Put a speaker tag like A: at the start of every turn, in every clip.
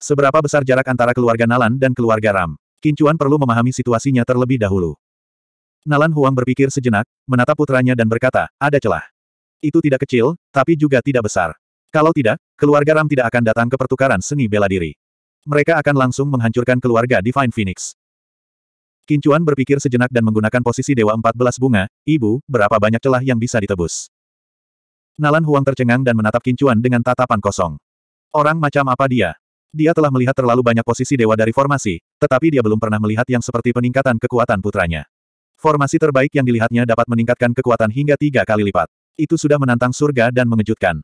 A: Seberapa besar jarak antara keluarga Nalan dan keluarga Ram? Kincuan perlu memahami situasinya terlebih dahulu. Nalan Huang berpikir sejenak, menatap putranya dan berkata, ada celah. Itu tidak kecil, tapi juga tidak besar. Kalau tidak, keluarga Ram tidak akan datang ke pertukaran seni bela diri. Mereka akan langsung menghancurkan keluarga Divine Phoenix. Kincuan berpikir sejenak dan menggunakan posisi Dewa 14 Bunga, Ibu, berapa banyak celah yang bisa ditebus? Nalan Huang tercengang dan menatap Kincuan dengan tatapan kosong. Orang macam apa dia? Dia telah melihat terlalu banyak posisi dewa dari formasi, tetapi dia belum pernah melihat yang seperti peningkatan kekuatan putranya. Formasi terbaik yang dilihatnya dapat meningkatkan kekuatan hingga tiga kali lipat. Itu sudah menantang surga dan mengejutkan.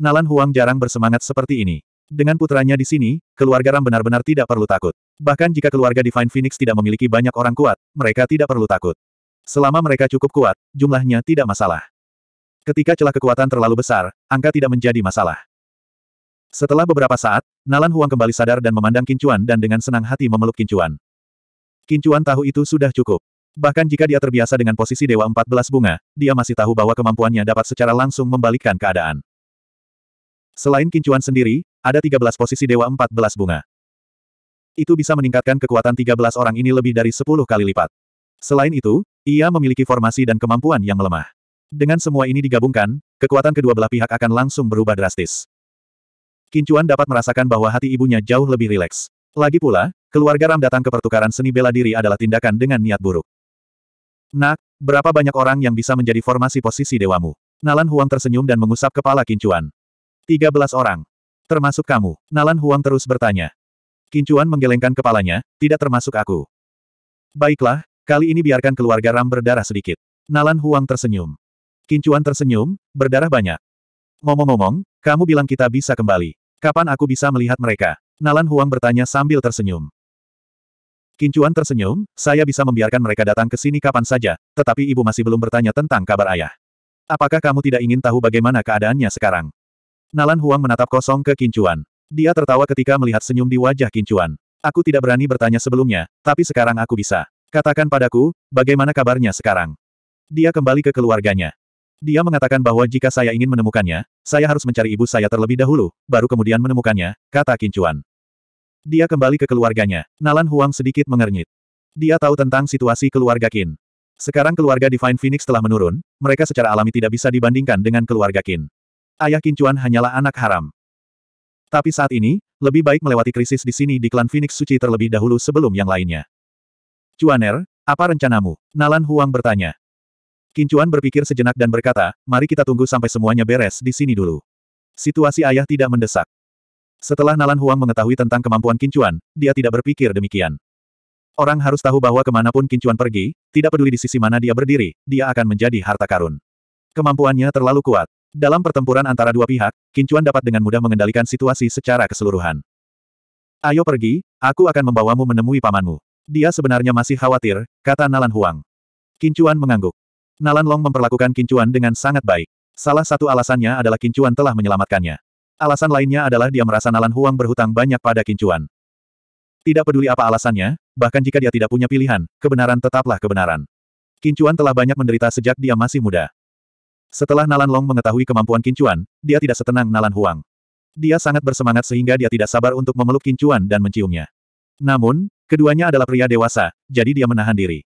A: Nalan Huang jarang bersemangat seperti ini. Dengan putranya di sini, keluarga Ram benar-benar tidak perlu takut. Bahkan jika keluarga Divine Phoenix tidak memiliki banyak orang kuat, mereka tidak perlu takut. Selama mereka cukup kuat, jumlahnya tidak masalah. Ketika celah kekuatan terlalu besar, angka tidak menjadi masalah. Setelah beberapa saat, Nalan Huang kembali sadar dan memandang Kincuan dan dengan senang hati memeluk Kincuan. Kincuan tahu itu sudah cukup. Bahkan jika dia terbiasa dengan posisi Dewa 14 Bunga, dia masih tahu bahwa kemampuannya dapat secara langsung membalikkan keadaan. Selain Kincuan sendiri, ada 13 posisi Dewa 14 Bunga. Itu bisa meningkatkan kekuatan 13 orang ini lebih dari 10 kali lipat. Selain itu, ia memiliki formasi dan kemampuan yang melemah. Dengan semua ini digabungkan, kekuatan kedua belah pihak akan langsung berubah drastis. Kincuan dapat merasakan bahwa hati ibunya jauh lebih rileks. Lagi pula, keluarga Ram datang ke pertukaran seni bela diri adalah tindakan dengan niat buruk. Nak, berapa banyak orang yang bisa menjadi formasi posisi dewamu? Nalan Huang tersenyum dan mengusap kepala Kincuan. 13 orang. Termasuk kamu, Nalan Huang terus bertanya. Kincuan menggelengkan kepalanya, tidak termasuk aku. Baiklah, kali ini biarkan keluarga Ram berdarah sedikit. Nalan Huang tersenyum. Kincuan tersenyum, berdarah banyak. Ngomong-ngomong, kamu bilang kita bisa kembali. Kapan aku bisa melihat mereka? Nalan Huang bertanya sambil tersenyum. Kincuan tersenyum, saya bisa membiarkan mereka datang ke sini kapan saja, tetapi ibu masih belum bertanya tentang kabar ayah. Apakah kamu tidak ingin tahu bagaimana keadaannya sekarang? Nalan Huang menatap kosong ke Kincuan. Dia tertawa ketika melihat senyum di wajah Kincuan. Aku tidak berani bertanya sebelumnya, tapi sekarang aku bisa. Katakan padaku, bagaimana kabarnya sekarang? Dia kembali ke keluarganya. Dia mengatakan bahwa jika saya ingin menemukannya, saya harus mencari ibu saya terlebih dahulu, baru kemudian menemukannya, kata Kincuan. Dia kembali ke keluarganya. Nalan Huang sedikit mengernyit. Dia tahu tentang situasi keluarga Qin. Sekarang keluarga Divine Phoenix telah menurun, mereka secara alami tidak bisa dibandingkan dengan keluarga Qin. Ayah Kincuan hanyalah anak haram. Tapi saat ini, lebih baik melewati krisis di sini di klan Phoenix Suci terlebih dahulu sebelum yang lainnya. Chuaner, apa rencanamu? Nalan Huang bertanya. Kincuan berpikir sejenak dan berkata, mari kita tunggu sampai semuanya beres di sini dulu. Situasi ayah tidak mendesak. Setelah Nalan Huang mengetahui tentang kemampuan Kincuan, dia tidak berpikir demikian. Orang harus tahu bahwa kemanapun Kincuan pergi, tidak peduli di sisi mana dia berdiri, dia akan menjadi harta karun. Kemampuannya terlalu kuat. Dalam pertempuran antara dua pihak, Kincuan dapat dengan mudah mengendalikan situasi secara keseluruhan. Ayo pergi, aku akan membawamu menemui pamanmu. Dia sebenarnya masih khawatir, kata Nalan Huang. Kincuan mengangguk. Nalan Long memperlakukan Kincuan dengan sangat baik. Salah satu alasannya adalah Kincuan telah menyelamatkannya. Alasan lainnya adalah dia merasa Nalan Huang berhutang banyak pada Kincuan. Tidak peduli apa alasannya, bahkan jika dia tidak punya pilihan, kebenaran tetaplah kebenaran. Kincuan telah banyak menderita sejak dia masih muda. Setelah Nalan Long mengetahui kemampuan Kincuan, dia tidak setenang Nalan Huang. Dia sangat bersemangat sehingga dia tidak sabar untuk memeluk Kincuan dan menciumnya. Namun, keduanya adalah pria dewasa, jadi dia menahan diri.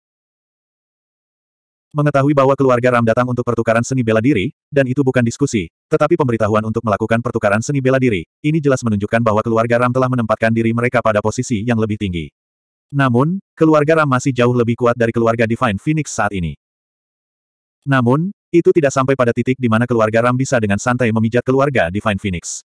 A: Mengetahui bahwa keluarga Ram datang untuk pertukaran seni bela diri, dan itu bukan diskusi, tetapi pemberitahuan untuk melakukan pertukaran seni bela diri, ini jelas menunjukkan bahwa keluarga Ram telah menempatkan diri mereka pada posisi yang lebih tinggi. Namun, keluarga Ram masih jauh lebih kuat dari keluarga Divine Phoenix saat ini. Namun, itu tidak sampai pada titik di mana keluarga Ram bisa dengan santai memijat keluarga Divine Phoenix.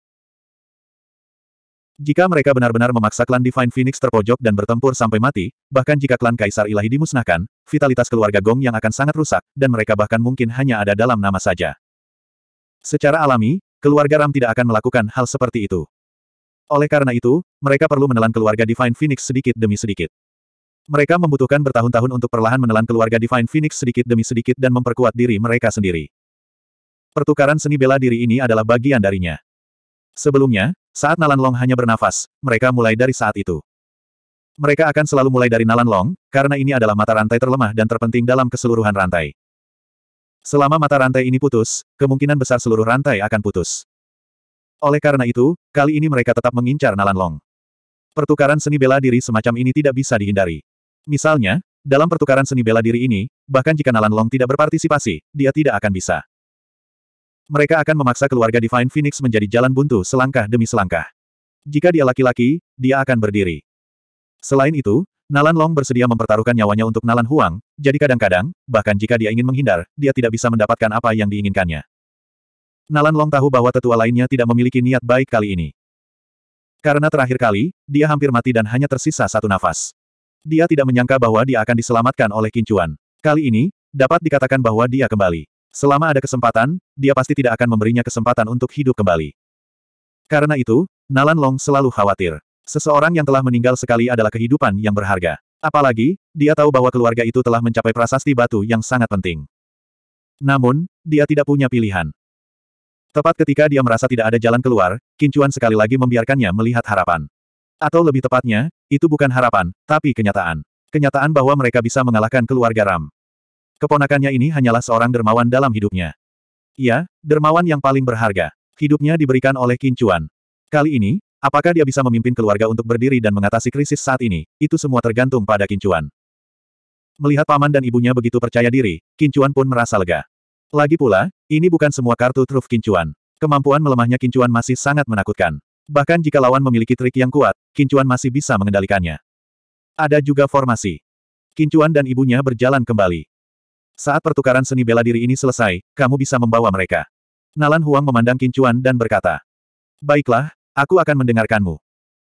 A: Jika mereka benar-benar memaksa klan Divine Phoenix terpojok dan bertempur sampai mati, bahkan jika klan Kaisar Ilahi dimusnahkan, vitalitas keluarga Gong yang akan sangat rusak, dan mereka bahkan mungkin hanya ada dalam nama saja. Secara alami, keluarga Ram tidak akan melakukan hal seperti itu. Oleh karena itu, mereka perlu menelan keluarga Divine Phoenix sedikit demi sedikit. Mereka membutuhkan bertahun-tahun untuk perlahan menelan keluarga Divine Phoenix sedikit demi sedikit dan memperkuat diri mereka sendiri. Pertukaran seni bela diri ini adalah bagian darinya. Sebelumnya, saat Nalan Long hanya bernafas, mereka mulai dari saat itu. Mereka akan selalu mulai dari Nalan Long, karena ini adalah mata rantai terlemah dan terpenting dalam keseluruhan rantai. Selama mata rantai ini putus, kemungkinan besar seluruh rantai akan putus. Oleh karena itu, kali ini mereka tetap mengincar Nalan Long. Pertukaran seni bela diri semacam ini tidak bisa dihindari. Misalnya, dalam pertukaran seni bela diri ini, bahkan jika Nalan Long tidak berpartisipasi, dia tidak akan bisa mereka akan memaksa keluarga Divine Phoenix menjadi jalan buntu selangkah demi selangkah. Jika dia laki-laki, dia akan berdiri. Selain itu, Nalan Long bersedia mempertaruhkan nyawanya untuk Nalan Huang, jadi kadang-kadang, bahkan jika dia ingin menghindar, dia tidak bisa mendapatkan apa yang diinginkannya. Nalan Long tahu bahwa tetua lainnya tidak memiliki niat baik kali ini. Karena terakhir kali, dia hampir mati dan hanya tersisa satu nafas. Dia tidak menyangka bahwa dia akan diselamatkan oleh kincuan. Kali ini, dapat dikatakan bahwa dia kembali. Selama ada kesempatan, dia pasti tidak akan memberinya kesempatan untuk hidup kembali. Karena itu, Nalan Long selalu khawatir. Seseorang yang telah meninggal sekali adalah kehidupan yang berharga. Apalagi, dia tahu bahwa keluarga itu telah mencapai prasasti batu yang sangat penting. Namun, dia tidak punya pilihan. Tepat ketika dia merasa tidak ada jalan keluar, Kincuan sekali lagi membiarkannya melihat harapan. Atau lebih tepatnya, itu bukan harapan, tapi kenyataan. Kenyataan bahwa mereka bisa mengalahkan keluarga Ram. Keponakannya ini hanyalah seorang dermawan dalam hidupnya. Ia, dermawan yang paling berharga. Hidupnya diberikan oleh Kincuan. Kali ini, apakah dia bisa memimpin keluarga untuk berdiri dan mengatasi krisis saat ini, itu semua tergantung pada Kincuan. Melihat paman dan ibunya begitu percaya diri, Kincuan pun merasa lega. Lagi pula, ini bukan semua kartu truf Kincuan. Kemampuan melemahnya Kincuan masih sangat menakutkan. Bahkan jika lawan memiliki trik yang kuat, Kincuan masih bisa mengendalikannya. Ada juga formasi. Kincuan dan ibunya berjalan kembali. Saat pertukaran seni bela diri ini selesai, kamu bisa membawa mereka. Nalan Huang memandang Kincuan dan berkata. Baiklah, aku akan mendengarkanmu.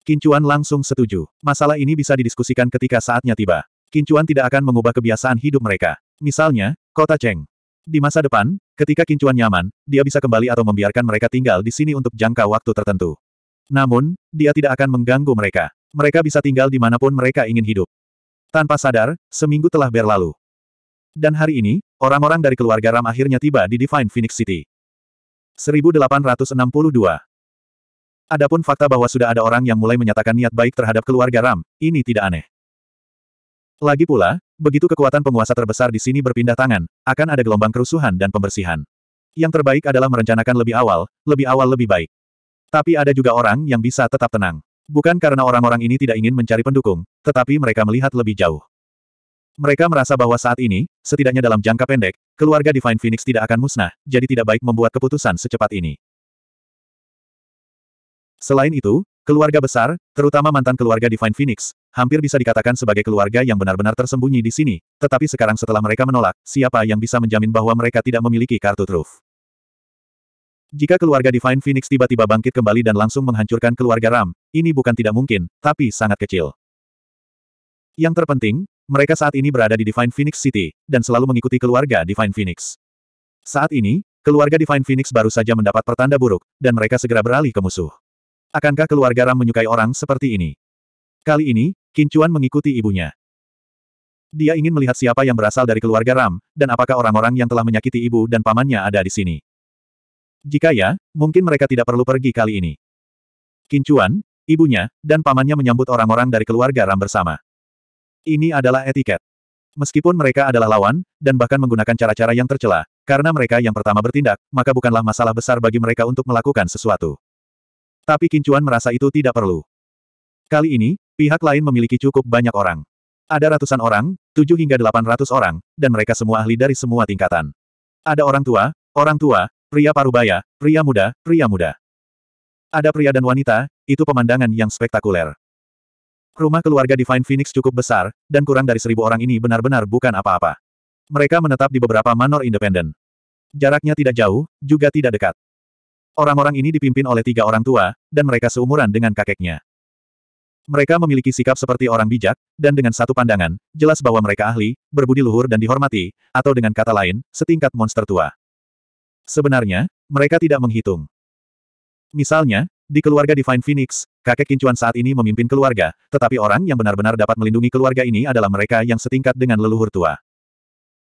A: Kincuan langsung setuju. Masalah ini bisa didiskusikan ketika saatnya tiba. Kincuan tidak akan mengubah kebiasaan hidup mereka. Misalnya, kota Cheng. Di masa depan, ketika Kincuan nyaman, dia bisa kembali atau membiarkan mereka tinggal di sini untuk jangka waktu tertentu. Namun, dia tidak akan mengganggu mereka. Mereka bisa tinggal di pun mereka ingin hidup. Tanpa sadar, seminggu telah berlalu. Dan hari ini, orang-orang dari keluarga Ram akhirnya tiba di Divine Phoenix City. 1862 Adapun fakta bahwa sudah ada orang yang mulai menyatakan niat baik terhadap keluarga Ram, ini tidak aneh. Lagi pula, begitu kekuatan penguasa terbesar di sini berpindah tangan, akan ada gelombang kerusuhan dan pembersihan. Yang terbaik adalah merencanakan lebih awal, lebih awal lebih baik. Tapi ada juga orang yang bisa tetap tenang. Bukan karena orang-orang ini tidak ingin mencari pendukung, tetapi mereka melihat lebih jauh. Mereka merasa bahwa saat ini, setidaknya dalam jangka pendek, keluarga Divine Phoenix tidak akan musnah, jadi tidak baik membuat keputusan secepat ini. Selain itu, keluarga besar, terutama mantan keluarga Divine Phoenix, hampir bisa dikatakan sebagai keluarga yang benar-benar tersembunyi di sini, tetapi sekarang setelah mereka menolak, siapa yang bisa menjamin bahwa mereka tidak memiliki kartu truf? Jika keluarga Divine Phoenix tiba-tiba bangkit kembali dan langsung menghancurkan keluarga Ram, ini bukan tidak mungkin, tapi sangat kecil. Yang terpenting, mereka saat ini berada di Divine Phoenix City, dan selalu mengikuti keluarga Divine Phoenix. Saat ini, keluarga Divine Phoenix baru saja mendapat pertanda buruk, dan mereka segera beralih ke musuh. Akankah keluarga Ram menyukai orang seperti ini? Kali ini, Kincuan mengikuti ibunya. Dia ingin melihat siapa yang berasal dari keluarga Ram, dan apakah orang-orang yang telah menyakiti ibu dan pamannya ada di sini. Jika ya, mungkin mereka tidak perlu pergi kali ini. Kincuan, ibunya, dan pamannya menyambut orang-orang dari keluarga Ram bersama. Ini adalah etiket. Meskipun mereka adalah lawan, dan bahkan menggunakan cara-cara yang tercela, karena mereka yang pertama bertindak, maka bukanlah masalah besar bagi mereka untuk melakukan sesuatu. Tapi Kincuan merasa itu tidak perlu. Kali ini, pihak lain memiliki cukup banyak orang. Ada ratusan orang, tujuh hingga delapan ratus orang, dan mereka semua ahli dari semua tingkatan. Ada orang tua, orang tua, pria parubaya, pria muda, pria muda. Ada pria dan wanita, itu pemandangan yang spektakuler. Rumah keluarga Divine Phoenix cukup besar, dan kurang dari seribu orang ini benar-benar bukan apa-apa. Mereka menetap di beberapa manor independen. Jaraknya tidak jauh, juga tidak dekat. Orang-orang ini dipimpin oleh tiga orang tua, dan mereka seumuran dengan kakeknya. Mereka memiliki sikap seperti orang bijak, dan dengan satu pandangan, jelas bahwa mereka ahli, berbudi luhur dan dihormati, atau dengan kata lain, setingkat monster tua. Sebenarnya, mereka tidak menghitung. Misalnya, di keluarga Divine Phoenix, kakek Kincuan saat ini memimpin keluarga, tetapi orang yang benar-benar dapat melindungi keluarga ini adalah mereka yang setingkat dengan leluhur tua.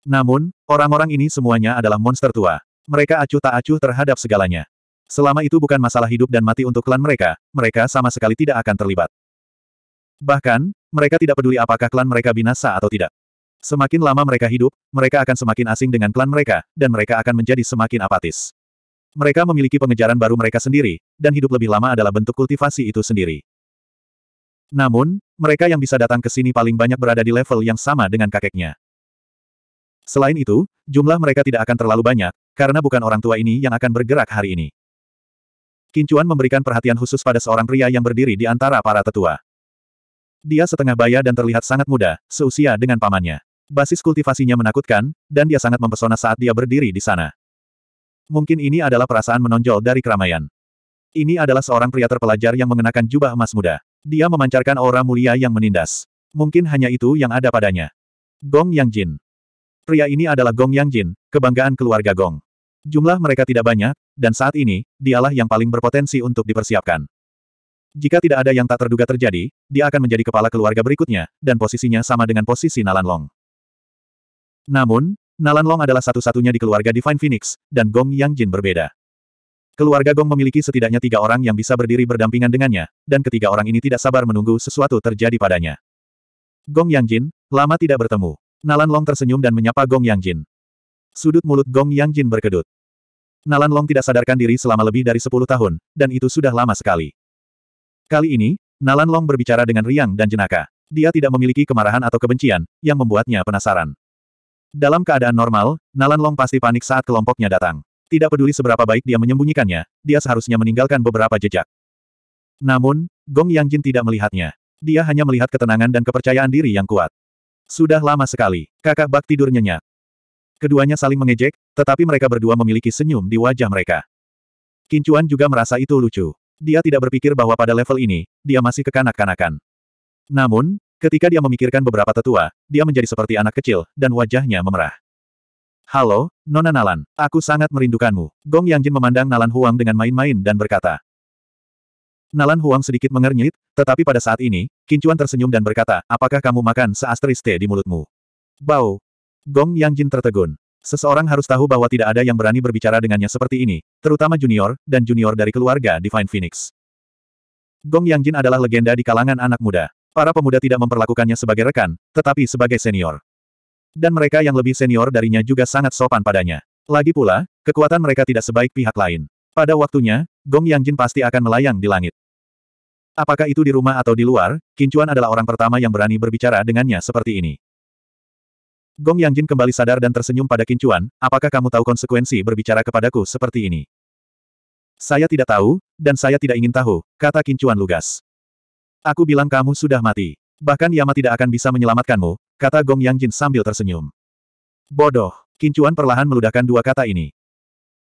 A: Namun, orang-orang ini semuanya adalah monster tua. Mereka acuh tak acuh terhadap segalanya. Selama itu bukan masalah hidup dan mati untuk klan mereka, mereka sama sekali tidak akan terlibat. Bahkan, mereka tidak peduli apakah klan mereka binasa atau tidak. Semakin lama mereka hidup, mereka akan semakin asing dengan klan mereka, dan mereka akan menjadi semakin apatis. Mereka memiliki pengejaran baru mereka sendiri, dan hidup lebih lama adalah bentuk kultivasi itu sendiri. Namun, mereka yang bisa datang ke sini paling banyak berada di level yang sama dengan kakeknya. Selain itu, jumlah mereka tidak akan terlalu banyak, karena bukan orang tua ini yang akan bergerak hari ini. Kincuan memberikan perhatian khusus pada seorang pria yang berdiri di antara para tetua. Dia setengah baya dan terlihat sangat muda, seusia dengan pamannya. Basis kultivasinya menakutkan, dan dia sangat mempesona saat dia berdiri di sana. Mungkin ini adalah perasaan menonjol dari keramaian. Ini adalah seorang pria terpelajar yang mengenakan jubah emas muda. Dia memancarkan aura mulia yang menindas. Mungkin hanya itu yang ada padanya. Gong Yang Jin. Pria ini adalah Gong Yang Jin, kebanggaan keluarga Gong. Jumlah mereka tidak banyak, dan saat ini, dialah yang paling berpotensi untuk dipersiapkan. Jika tidak ada yang tak terduga terjadi, dia akan menjadi kepala keluarga berikutnya, dan posisinya sama dengan posisi Nalan Long. Namun, Nalan Long adalah satu-satunya di keluarga Divine Phoenix, dan Gong Yang Jin berbeda. Keluarga Gong memiliki setidaknya tiga orang yang bisa berdiri berdampingan dengannya, dan ketiga orang ini tidak sabar menunggu sesuatu terjadi padanya. Gong Yang Jin, lama tidak bertemu. Nalan Long tersenyum dan menyapa Gong Yang Jin. Sudut mulut Gong Yang Jin berkedut. Nalan Long tidak sadarkan diri selama lebih dari sepuluh tahun, dan itu sudah lama sekali. Kali ini, Nalan Long berbicara dengan riang dan jenaka. Dia tidak memiliki kemarahan atau kebencian, yang membuatnya penasaran. Dalam keadaan normal, Nalan Long pasti panik saat kelompoknya datang. Tidak peduli seberapa baik dia menyembunyikannya, dia seharusnya meninggalkan beberapa jejak. Namun, Gong Yang Jin tidak melihatnya. Dia hanya melihat ketenangan dan kepercayaan diri yang kuat. Sudah lama sekali, kakak bak tidur nyenyak. Keduanya saling mengejek, tetapi mereka berdua memiliki senyum di wajah mereka. Kincuan juga merasa itu lucu. Dia tidak berpikir bahwa pada level ini, dia masih kekanak-kanakan. Namun, Ketika dia memikirkan beberapa tetua, dia menjadi seperti anak kecil, dan wajahnya memerah. Halo, Nona Nalan, aku sangat merindukanmu. Gong Yangjin memandang Nalan Huang dengan main-main dan berkata. Nalan Huang sedikit mengernyit, tetapi pada saat ini, Kincuan tersenyum dan berkata, apakah kamu makan seastris teh di mulutmu? Bau. Gong Yangjin tertegun. Seseorang harus tahu bahwa tidak ada yang berani berbicara dengannya seperti ini, terutama junior, dan junior dari keluarga Divine Phoenix. Gong Yangjin adalah legenda di kalangan anak muda. Para pemuda tidak memperlakukannya sebagai rekan, tetapi sebagai senior. Dan mereka yang lebih senior darinya juga sangat sopan padanya. Lagi pula, kekuatan mereka tidak sebaik pihak lain. Pada waktunya, Gong Yang Jin pasti akan melayang di langit. Apakah itu di rumah atau di luar, Kincuan adalah orang pertama yang berani berbicara dengannya seperti ini. Gong Yang Jin kembali sadar dan tersenyum pada Kincuan, apakah kamu tahu konsekuensi berbicara kepadaku seperti ini? Saya tidak tahu, dan saya tidak ingin tahu, kata Kincuan lugas. Aku bilang kamu sudah mati. Bahkan Yama tidak akan bisa menyelamatkanmu, kata Gong Yang Jin sambil tersenyum. Bodoh, Kincuan perlahan meludahkan dua kata ini.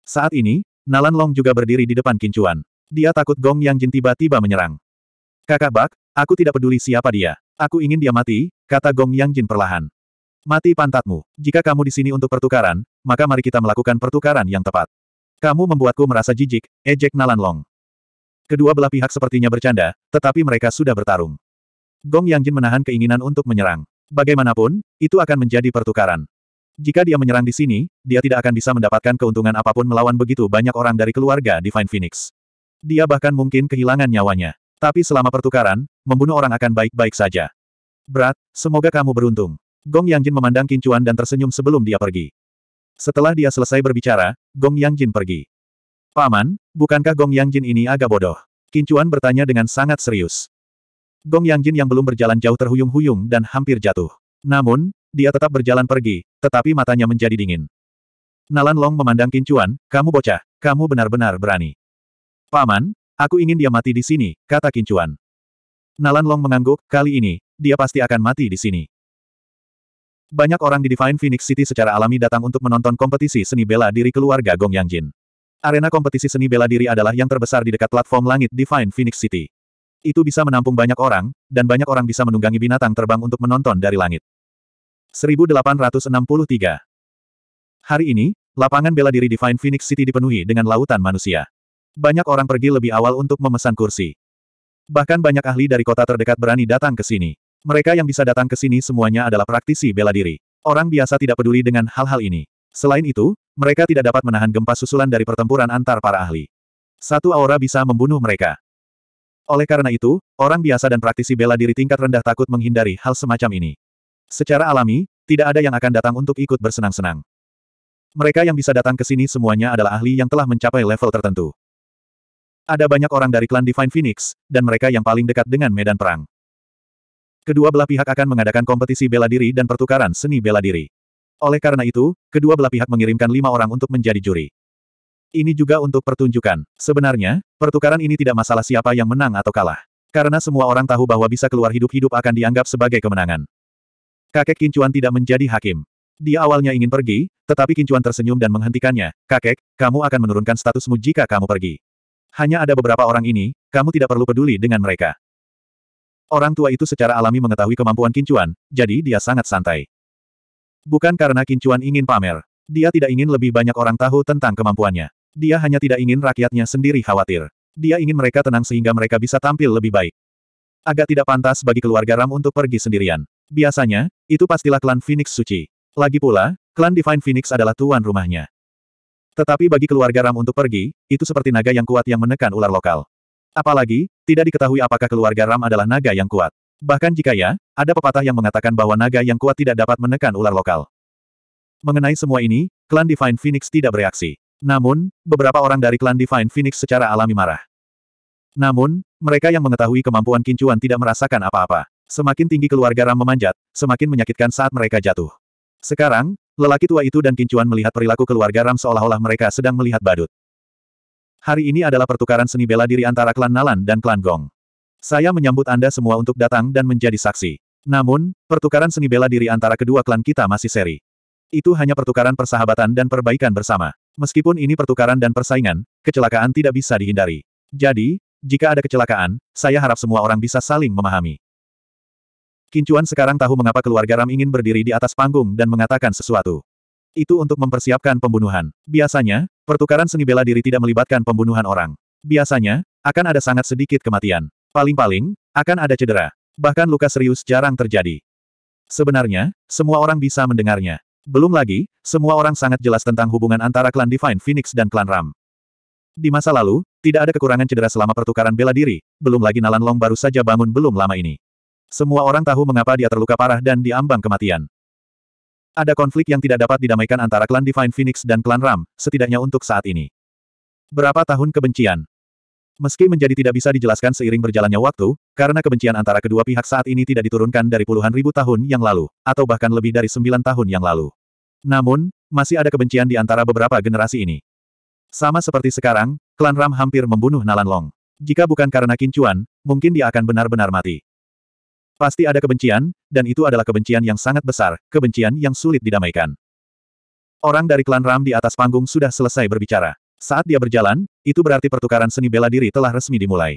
A: Saat ini, Nalan Long juga berdiri di depan Kincuan. Dia takut Gong Yang Jin tiba-tiba menyerang. Kakak Bak, aku tidak peduli siapa dia. Aku ingin dia mati, kata Gong Yang Jin perlahan. Mati pantatmu. Jika kamu di sini untuk pertukaran, maka mari kita melakukan pertukaran yang tepat. Kamu membuatku merasa jijik, ejek Nalan Long. Kedua belah pihak sepertinya bercanda, tetapi mereka sudah bertarung. Gong Yangjin menahan keinginan untuk menyerang. Bagaimanapun, itu akan menjadi pertukaran. Jika dia menyerang di sini, dia tidak akan bisa mendapatkan keuntungan apapun melawan begitu banyak orang dari keluarga Divine Phoenix. Dia bahkan mungkin kehilangan nyawanya. Tapi selama pertukaran, membunuh orang akan baik-baik saja. Berat, semoga kamu beruntung. Gong Yangjin memandang Kincuan dan tersenyum sebelum dia pergi. Setelah dia selesai berbicara, Gong Yangjin pergi. Paman, bukankah Gong Yang Jin ini agak bodoh? Kincuan bertanya dengan sangat serius. Gong Yang Jin yang belum berjalan jauh terhuyung-huyung dan hampir jatuh. Namun, dia tetap berjalan pergi, tetapi matanya menjadi dingin. Nalan Long memandang Kincuan, kamu bocah, kamu benar-benar berani. Paman, aku ingin dia mati di sini, kata Kincuan. Nalan Long mengangguk, kali ini, dia pasti akan mati di sini. Banyak orang di Divine Phoenix City secara alami datang untuk menonton kompetisi seni bela diri keluarga Gong Yang Jin. Arena kompetisi seni bela diri adalah yang terbesar di dekat platform langit Divine Phoenix City. Itu bisa menampung banyak orang, dan banyak orang bisa menunggangi binatang terbang untuk menonton dari langit. 1863 Hari ini, lapangan bela diri Divine Phoenix City dipenuhi dengan lautan manusia. Banyak orang pergi lebih awal untuk memesan kursi. Bahkan banyak ahli dari kota terdekat berani datang ke sini. Mereka yang bisa datang ke sini semuanya adalah praktisi bela diri. Orang biasa tidak peduli dengan hal-hal ini. Selain itu, mereka tidak dapat menahan gempa susulan dari pertempuran antar para ahli. Satu aura bisa membunuh mereka. Oleh karena itu, orang biasa dan praktisi bela diri tingkat rendah takut menghindari hal semacam ini. Secara alami, tidak ada yang akan datang untuk ikut bersenang-senang. Mereka yang bisa datang ke sini semuanya adalah ahli yang telah mencapai level tertentu. Ada banyak orang dari klan Divine Phoenix, dan mereka yang paling dekat dengan medan perang. Kedua belah pihak akan mengadakan kompetisi bela diri dan pertukaran seni bela diri. Oleh karena itu, kedua belah pihak mengirimkan lima orang untuk menjadi juri. Ini juga untuk pertunjukan. Sebenarnya, pertukaran ini tidak masalah siapa yang menang atau kalah. Karena semua orang tahu bahwa bisa keluar hidup-hidup akan dianggap sebagai kemenangan. Kakek Kincuan tidak menjadi hakim. Dia awalnya ingin pergi, tetapi Kincuan tersenyum dan menghentikannya. Kakek, kamu akan menurunkan statusmu jika kamu pergi. Hanya ada beberapa orang ini, kamu tidak perlu peduli dengan mereka. Orang tua itu secara alami mengetahui kemampuan Kincuan, jadi dia sangat santai. Bukan karena Kincuan ingin pamer. Dia tidak ingin lebih banyak orang tahu tentang kemampuannya. Dia hanya tidak ingin rakyatnya sendiri khawatir. Dia ingin mereka tenang sehingga mereka bisa tampil lebih baik. Agak tidak pantas bagi keluarga Ram untuk pergi sendirian. Biasanya, itu pastilah klan Phoenix suci. Lagi pula, klan Divine Phoenix adalah tuan rumahnya. Tetapi bagi keluarga Ram untuk pergi, itu seperti naga yang kuat yang menekan ular lokal. Apalagi, tidak diketahui apakah keluarga Ram adalah naga yang kuat. Bahkan jika ya, ada pepatah yang mengatakan bahwa naga yang kuat tidak dapat menekan ular lokal. Mengenai semua ini, klan Divine Phoenix tidak bereaksi. Namun, beberapa orang dari klan Divine Phoenix secara alami marah. Namun, mereka yang mengetahui kemampuan kincuan tidak merasakan apa-apa. Semakin tinggi keluarga Ram memanjat, semakin menyakitkan saat mereka jatuh. Sekarang, lelaki tua itu dan kincuan melihat perilaku keluarga Ram seolah-olah mereka sedang melihat badut. Hari ini adalah pertukaran seni bela diri antara klan Nalan dan klan Gong. Saya menyambut Anda semua untuk datang dan menjadi saksi. Namun, pertukaran seni bela diri antara kedua klan kita masih seri. Itu hanya pertukaran persahabatan dan perbaikan bersama. Meskipun ini pertukaran dan persaingan, kecelakaan tidak bisa dihindari. Jadi, jika ada kecelakaan, saya harap semua orang bisa saling memahami. Kincuan sekarang tahu mengapa keluarga Ram ingin berdiri di atas panggung dan mengatakan sesuatu. Itu untuk mempersiapkan pembunuhan. Biasanya, pertukaran seni bela diri tidak melibatkan pembunuhan orang. Biasanya, akan ada sangat sedikit kematian. Paling-paling, akan ada cedera. Bahkan luka serius jarang terjadi. Sebenarnya, semua orang bisa mendengarnya. Belum lagi, semua orang sangat jelas tentang hubungan antara klan Divine Phoenix dan klan Ram. Di masa lalu, tidak ada kekurangan cedera selama pertukaran bela diri, belum lagi Nalan Long baru saja bangun belum lama ini. Semua orang tahu mengapa dia terluka parah dan diambang kematian. Ada konflik yang tidak dapat didamaikan antara klan Divine Phoenix dan klan Ram, setidaknya untuk saat ini. Berapa tahun kebencian? Meski menjadi tidak bisa dijelaskan seiring berjalannya waktu, karena kebencian antara kedua pihak saat ini tidak diturunkan dari puluhan ribu tahun yang lalu, atau bahkan lebih dari sembilan tahun yang lalu. Namun, masih ada kebencian di antara beberapa generasi ini. Sama seperti sekarang, klan Ram hampir membunuh Nalan Long. Jika bukan karena kincuan, mungkin dia akan benar-benar mati. Pasti ada kebencian, dan itu adalah kebencian yang sangat besar, kebencian yang sulit didamaikan. Orang dari klan Ram di atas panggung sudah selesai berbicara. Saat dia berjalan, itu berarti pertukaran seni bela diri telah resmi dimulai.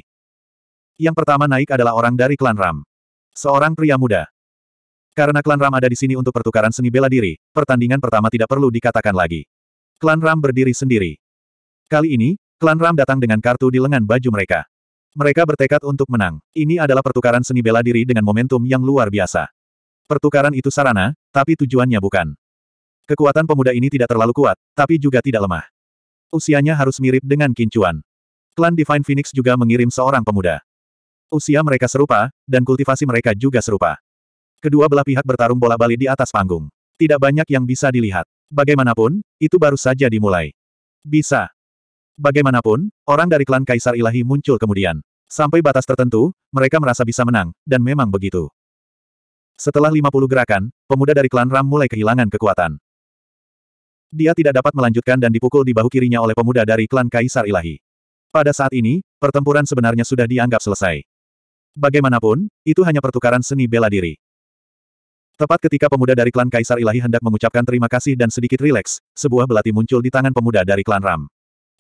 A: Yang pertama naik adalah orang dari klan Ram. Seorang pria muda. Karena klan Ram ada di sini untuk pertukaran seni bela diri, pertandingan pertama tidak perlu dikatakan lagi. Klan Ram berdiri sendiri. Kali ini, klan Ram datang dengan kartu di lengan baju mereka. Mereka bertekad untuk menang. Ini adalah pertukaran seni bela diri dengan momentum yang luar biasa. Pertukaran itu sarana, tapi tujuannya bukan. Kekuatan pemuda ini tidak terlalu kuat, tapi juga tidak lemah. Usianya harus mirip dengan Kincuan. Klan Divine Phoenix juga mengirim seorang pemuda. Usia mereka serupa, dan kultivasi mereka juga serupa. Kedua belah pihak bertarung bola bali di atas panggung. Tidak banyak yang bisa dilihat. Bagaimanapun, itu baru saja dimulai. Bisa. Bagaimanapun, orang dari klan Kaisar Ilahi muncul kemudian. Sampai batas tertentu, mereka merasa bisa menang, dan memang begitu. Setelah 50 gerakan, pemuda dari klan Ram mulai kehilangan kekuatan. Dia tidak dapat melanjutkan dan dipukul di bahu kirinya oleh pemuda dari klan Kaisar Ilahi. Pada saat ini, pertempuran sebenarnya sudah dianggap selesai. Bagaimanapun, itu hanya pertukaran seni bela diri. Tepat ketika pemuda dari klan Kaisar Ilahi hendak mengucapkan terima kasih dan sedikit rileks, sebuah belati muncul di tangan pemuda dari klan Ram.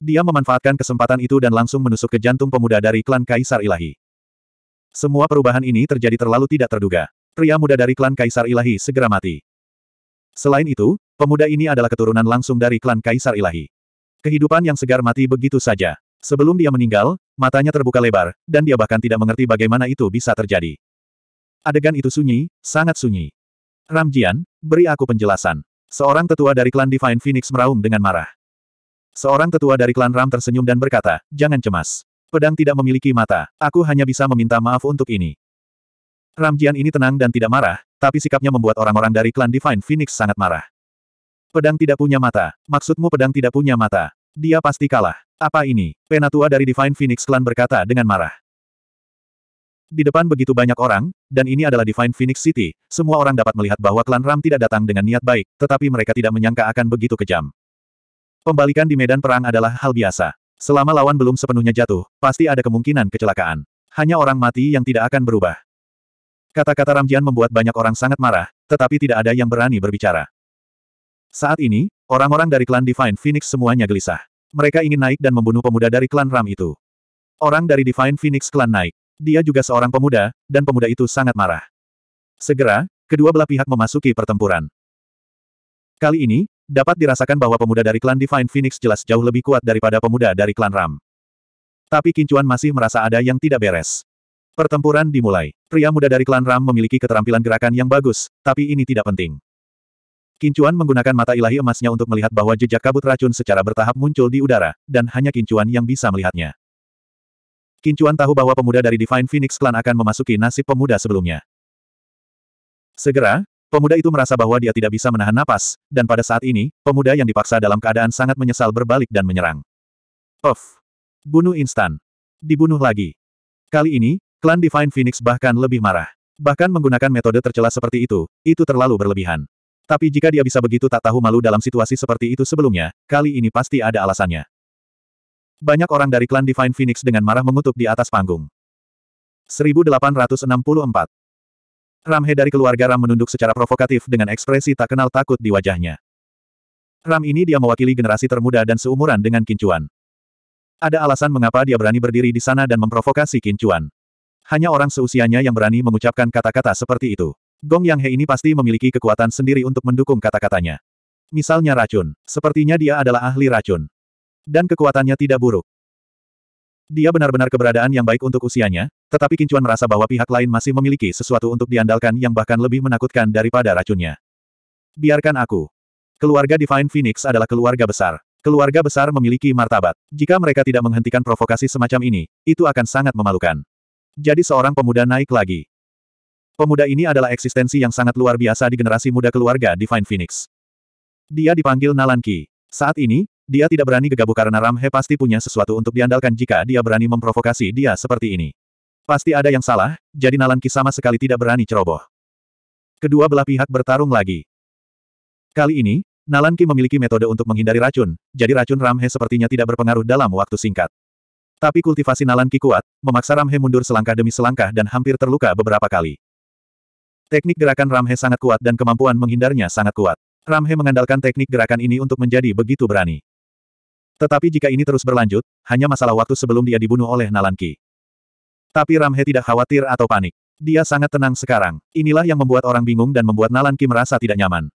A: Dia memanfaatkan kesempatan itu dan langsung menusuk ke jantung pemuda dari klan Kaisar Ilahi. Semua perubahan ini terjadi terlalu tidak terduga. Pria muda dari klan Kaisar Ilahi segera mati. Selain itu, pemuda ini adalah keturunan langsung dari klan Kaisar Ilahi. Kehidupan yang segar mati begitu saja. Sebelum dia meninggal, matanya terbuka lebar, dan dia bahkan tidak mengerti bagaimana itu bisa terjadi. Adegan itu sunyi, sangat sunyi. Ramjian, beri aku penjelasan. Seorang tetua dari klan Divine Phoenix meraung dengan marah. Seorang tetua dari klan Ram tersenyum dan berkata, jangan cemas. Pedang tidak memiliki mata, aku hanya bisa meminta maaf untuk ini. Ramjian ini tenang dan tidak marah, tapi sikapnya membuat orang-orang dari klan Divine Phoenix sangat marah. Pedang tidak punya mata. Maksudmu pedang tidak punya mata? Dia pasti kalah. Apa ini? Penatua dari Divine Phoenix Klan berkata dengan marah. Di depan begitu banyak orang, dan ini adalah Divine Phoenix City, semua orang dapat melihat bahwa klan Ram tidak datang dengan niat baik, tetapi mereka tidak menyangka akan begitu kejam. Pembalikan di medan perang adalah hal biasa. Selama lawan belum sepenuhnya jatuh, pasti ada kemungkinan kecelakaan. Hanya orang mati yang tidak akan berubah. Kata-kata Ramjian membuat banyak orang sangat marah, tetapi tidak ada yang berani berbicara. Saat ini, orang-orang dari klan Divine Phoenix semuanya gelisah. Mereka ingin naik dan membunuh pemuda dari klan Ram itu. Orang dari Divine Phoenix klan naik. Dia juga seorang pemuda, dan pemuda itu sangat marah. Segera, kedua belah pihak memasuki pertempuran. Kali ini, dapat dirasakan bahwa pemuda dari klan Divine Phoenix jelas jauh lebih kuat daripada pemuda dari klan Ram. Tapi Kincuan masih merasa ada yang tidak beres. Pertempuran dimulai. Pria muda dari klan Ram memiliki keterampilan gerakan yang bagus, tapi ini tidak penting. Kincuan menggunakan mata ilahi emasnya untuk melihat bahwa jejak kabut racun secara bertahap muncul di udara, dan hanya Kincuan yang bisa melihatnya. Kincuan tahu bahwa pemuda dari Divine Phoenix Clan akan memasuki nasib pemuda sebelumnya. Segera, pemuda itu merasa bahwa dia tidak bisa menahan napas, dan pada saat ini, pemuda yang dipaksa dalam keadaan sangat menyesal berbalik dan menyerang. Of, Bunuh instan. Dibunuh lagi. Kali ini, Klan Divine Phoenix bahkan lebih marah. Bahkan menggunakan metode tercela seperti itu, itu terlalu berlebihan. Tapi jika dia bisa begitu tak tahu malu dalam situasi seperti itu sebelumnya, kali ini pasti ada alasannya. Banyak orang dari klan Divine Phoenix dengan marah mengutuk di atas panggung. 1864 Ramhe dari keluarga Ram menunduk secara provokatif dengan ekspresi tak kenal takut di wajahnya. Ram ini dia mewakili generasi termuda dan seumuran dengan Kincuan. Ada alasan mengapa dia berani berdiri di sana dan memprovokasi Kincuan. Hanya orang seusianya yang berani mengucapkan kata-kata seperti itu. Gong Yang He ini pasti memiliki kekuatan sendiri untuk mendukung kata-katanya. Misalnya racun. Sepertinya dia adalah ahli racun. Dan kekuatannya tidak buruk. Dia benar-benar keberadaan yang baik untuk usianya, tetapi Kincuan merasa bahwa pihak lain masih memiliki sesuatu untuk diandalkan yang bahkan lebih menakutkan daripada racunnya. Biarkan aku. Keluarga Divine Phoenix adalah keluarga besar. Keluarga besar memiliki martabat. Jika mereka tidak menghentikan provokasi semacam ini, itu akan sangat memalukan. Jadi seorang pemuda naik lagi. Pemuda ini adalah eksistensi yang sangat luar biasa di generasi muda keluarga Divine Phoenix. Dia dipanggil Nalan Ki. Saat ini, dia tidak berani gegabah karena Ramhe pasti punya sesuatu untuk diandalkan jika dia berani memprovokasi dia seperti ini. Pasti ada yang salah, jadi Nalan Ki sama sekali tidak berani ceroboh. Kedua belah pihak bertarung lagi. Kali ini, Nalan Ki memiliki metode untuk menghindari racun, jadi racun Ramhe sepertinya tidak berpengaruh dalam waktu singkat. Tapi kultivasi Nalan Ki kuat, memaksa Ramhe mundur selangkah demi selangkah dan hampir terluka beberapa kali. Teknik gerakan Ramhe sangat kuat dan kemampuan menghindarnya sangat kuat. Ramhe mengandalkan teknik gerakan ini untuk menjadi begitu berani. Tetapi jika ini terus berlanjut, hanya masalah waktu sebelum dia dibunuh oleh Nalan Ki. Tapi Ramhe tidak khawatir atau panik. Dia sangat tenang sekarang. Inilah yang membuat orang bingung dan membuat Nalan Ki merasa tidak nyaman.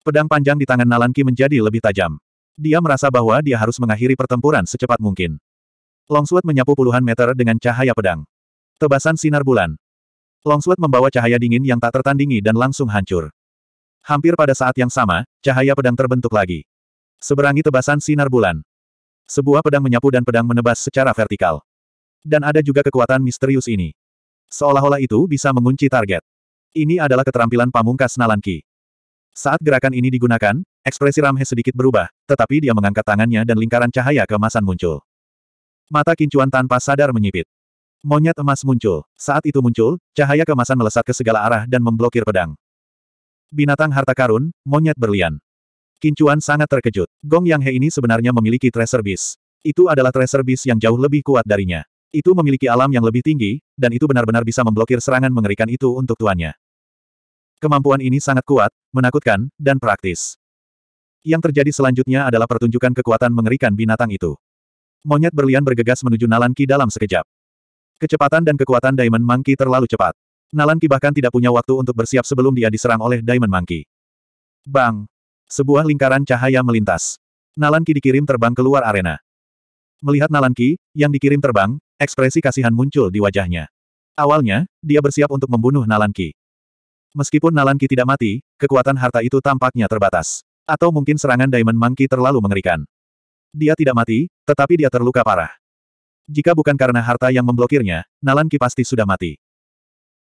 A: Pedang panjang di tangan Nalan Ki menjadi lebih tajam. Dia merasa bahwa dia harus mengakhiri pertempuran secepat mungkin. Longsword menyapu puluhan meter dengan cahaya pedang. Tebasan sinar bulan. Longsword membawa cahaya dingin yang tak tertandingi dan langsung hancur. Hampir pada saat yang sama, cahaya pedang terbentuk lagi. Seberangi tebasan sinar bulan. Sebuah pedang menyapu dan pedang menebas secara vertikal. Dan ada juga kekuatan misterius ini. Seolah-olah itu bisa mengunci target. Ini adalah keterampilan pamungkas Nalanki. Saat gerakan ini digunakan, ekspresi Ramhe sedikit berubah, tetapi dia mengangkat tangannya dan lingkaran cahaya keemasan muncul. Mata kincuan tanpa sadar menyipit. Monyet emas muncul. Saat itu muncul, cahaya kemasan melesat ke segala arah dan memblokir pedang. Binatang harta karun, monyet berlian. Kincuan sangat terkejut. Gong Yang He ini sebenarnya memiliki Tracer Beast. Itu adalah Tracer Beast yang jauh lebih kuat darinya. Itu memiliki alam yang lebih tinggi, dan itu benar-benar bisa memblokir serangan mengerikan itu untuk tuannya. Kemampuan ini sangat kuat, menakutkan, dan praktis. Yang terjadi selanjutnya adalah pertunjukan kekuatan mengerikan binatang itu. Monyet berlian bergegas menuju Nalanki dalam sekejap. Kecepatan dan kekuatan Diamond Monkey terlalu cepat. Nalanki bahkan tidak punya waktu untuk bersiap sebelum dia diserang oleh Diamond Monkey. Bang! Sebuah lingkaran cahaya melintas. Nalanki dikirim terbang keluar arena. Melihat Nalanki, yang dikirim terbang, ekspresi kasihan muncul di wajahnya. Awalnya, dia bersiap untuk membunuh Nalanki. Meskipun Nalanki tidak mati, kekuatan harta itu tampaknya terbatas. Atau mungkin serangan Diamond Monkey terlalu mengerikan. Dia tidak mati, tetapi dia terluka parah. Jika bukan karena harta yang memblokirnya, Nalan Ki pasti sudah mati.